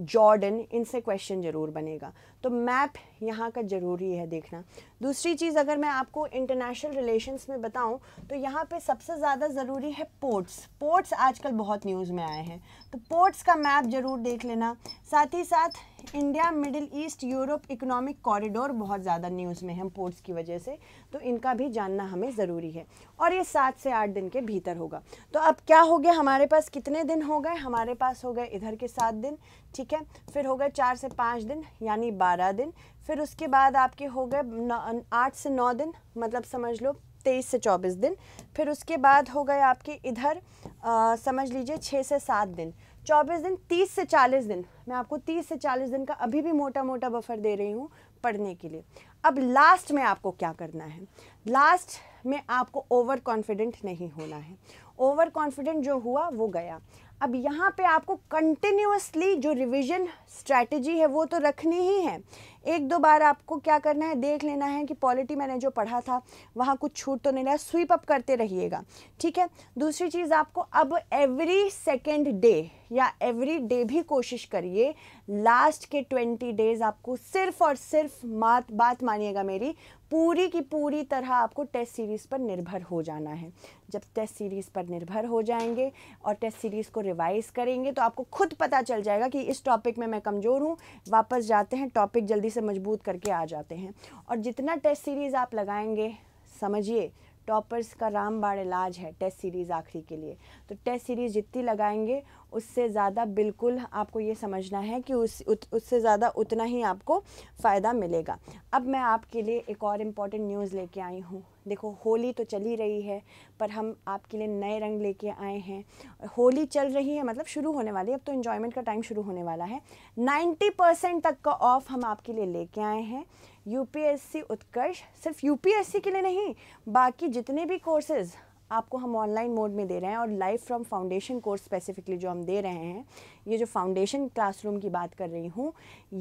A: जॉर्डन इनसे क्वेश्चन ज़रूर बनेगा तो मैप यहाँ का ज़रूरी है देखना दूसरी चीज़ अगर मैं आपको इंटरनेशनल रिलेशंस में बताऊँ तो यहाँ पे सबसे ज़्यादा ज़रूरी है पोर्ट्स पोर्ट्स आजकल बहुत न्यूज़ में आए हैं तो पोर्ट्स का मैप ज़रूर देख लेना साथ ही साथ India Middle East Europe Economic Corridor बहुत ज़्यादा न्यूज़ में है पोर्ट्स की वजह से तो इनका भी जानना हमें ज़रूरी है और ये सात से आठ दिन के भीतर होगा तो अब क्या हो गया हमारे पास कितने दिन हो गए हमारे पास हो गए इधर के सात दिन ठीक है फिर हो गए चार से पाँच दिन यानी बारह दिन फिर उसके बाद आपके हो गए आठ से नौ दिन मतलब समझ लो तेईस से चौबीस दिन फिर उसके बाद हो गए आपके इधर आ, समझ लीजिए छः से सात दिन चौबीस दिन तीस से चालीस दिन मैं आपको तीस से चालीस दिन का अभी भी मोटा मोटा बफर दे रही हूँ पढ़ने के लिए अब लास्ट में आपको क्या करना है लास्ट में आपको ओवर कॉन्फिडेंट नहीं होना है ओवर कॉन्फिडेंट जो हुआ वो गया अब यहाँ पे आपको कंटिन्यूसली जो रिवीजन स्ट्रैटेजी है वो तो रखनी ही है एक दो बार आपको क्या करना है देख लेना है कि पॉलिटी मैंने जो पढ़ा था वहाँ कुछ छूट तो नहीं रहा स्वीप अप करते रहिएगा ठीक है दूसरी चीज़ आपको अब एवरी सेकेंड डे या एवरी डे भी कोशिश करिए लास्ट के ट्वेंटी डेज़ आपको सिर्फ और सिर्फ मात बात मानिएगा मेरी पूरी की पूरी तरह आपको टेस्ट सीरीज़ पर निर्भर हो जाना है जब टेस्ट सीरीज़ पर निर्भर हो जाएंगे और टेस्ट सीरीज़ को रिवाइज़ करेंगे तो आपको खुद पता चल जाएगा कि इस टॉपिक में मैं कमज़ोर हूँ वापस जाते हैं टॉपिक जल्दी से मजबूत करके आ जाते हैं और जितना टेस्ट सीरीज़ आप लगाएंगे समझिए टॉपर्स का रामबाड़ इलाज है टेस्ट सीरीज़ आखिरी के लिए तो टेस्ट सीरीज़ जितनी लगाएंगे उससे ज़्यादा बिल्कुल आपको ये समझना है कि उस उत, उससे ज़्यादा उतना ही आपको फ़ायदा मिलेगा अब मैं आपके लिए एक और इम्पॉर्टेंट न्यूज़ लेके आई हूँ देखो होली तो चली रही है पर हम आपके लिए नए रंग लेके आए हैं होली चल रही है मतलब शुरू होने वाली है अब तो इन्जॉयमेंट का टाइम शुरू होने वाला है नाइन्टी परसेंट तक का ऑफ़ हम आपके लिए लेके आए हैं यूपीएससी उत्कर्ष सिर्फ यूपीएससी के लिए नहीं बाकी जितने भी कोर्सेज़ आपको हम ऑनलाइन मोड में दे रहे हैं और life from foundation course specifically जो हम दे रहे हैं ये जो फाउंडेशन क्लासरूम की बात कर रही हूँ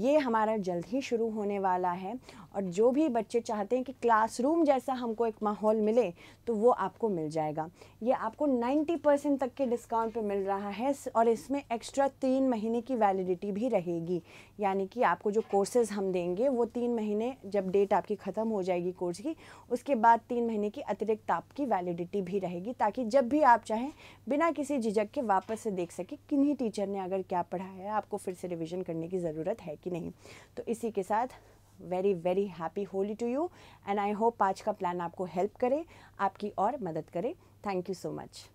A: ये हमारा जल्द ही शुरू होने वाला है और जो भी बच्चे चाहते हैं कि क्लासरूम जैसा हमको एक माहौल मिले तो वो आपको मिल जाएगा ये आपको 90 परसेंट तक के डिस्काउंट पे मिल रहा है और इसमें एक्स्ट्रा तीन महीने की वैलिडिटी भी रहेगी यानी कि आपको जो कोर्सेज़ हम देंगे वो तीन महीने जब डेट आपकी ख़त्म हो जाएगी कोर्स की उसके बाद तीन महीने की अतिरिक्त आपकी वैलिडिटी भी रहेगी ताकि जब भी आप चाहें बिना किसी झिझक के वापस से देख सके किन्हीं टीचर ने अगर पर क्या पढ़ा है आपको फिर से रिविज़न करने की ज़रूरत है कि नहीं तो इसी के साथ very very happy Holi to you and I hope आज का प्लान आपको हेल्प करे आपकी और मदद करे थैंक यू सो मच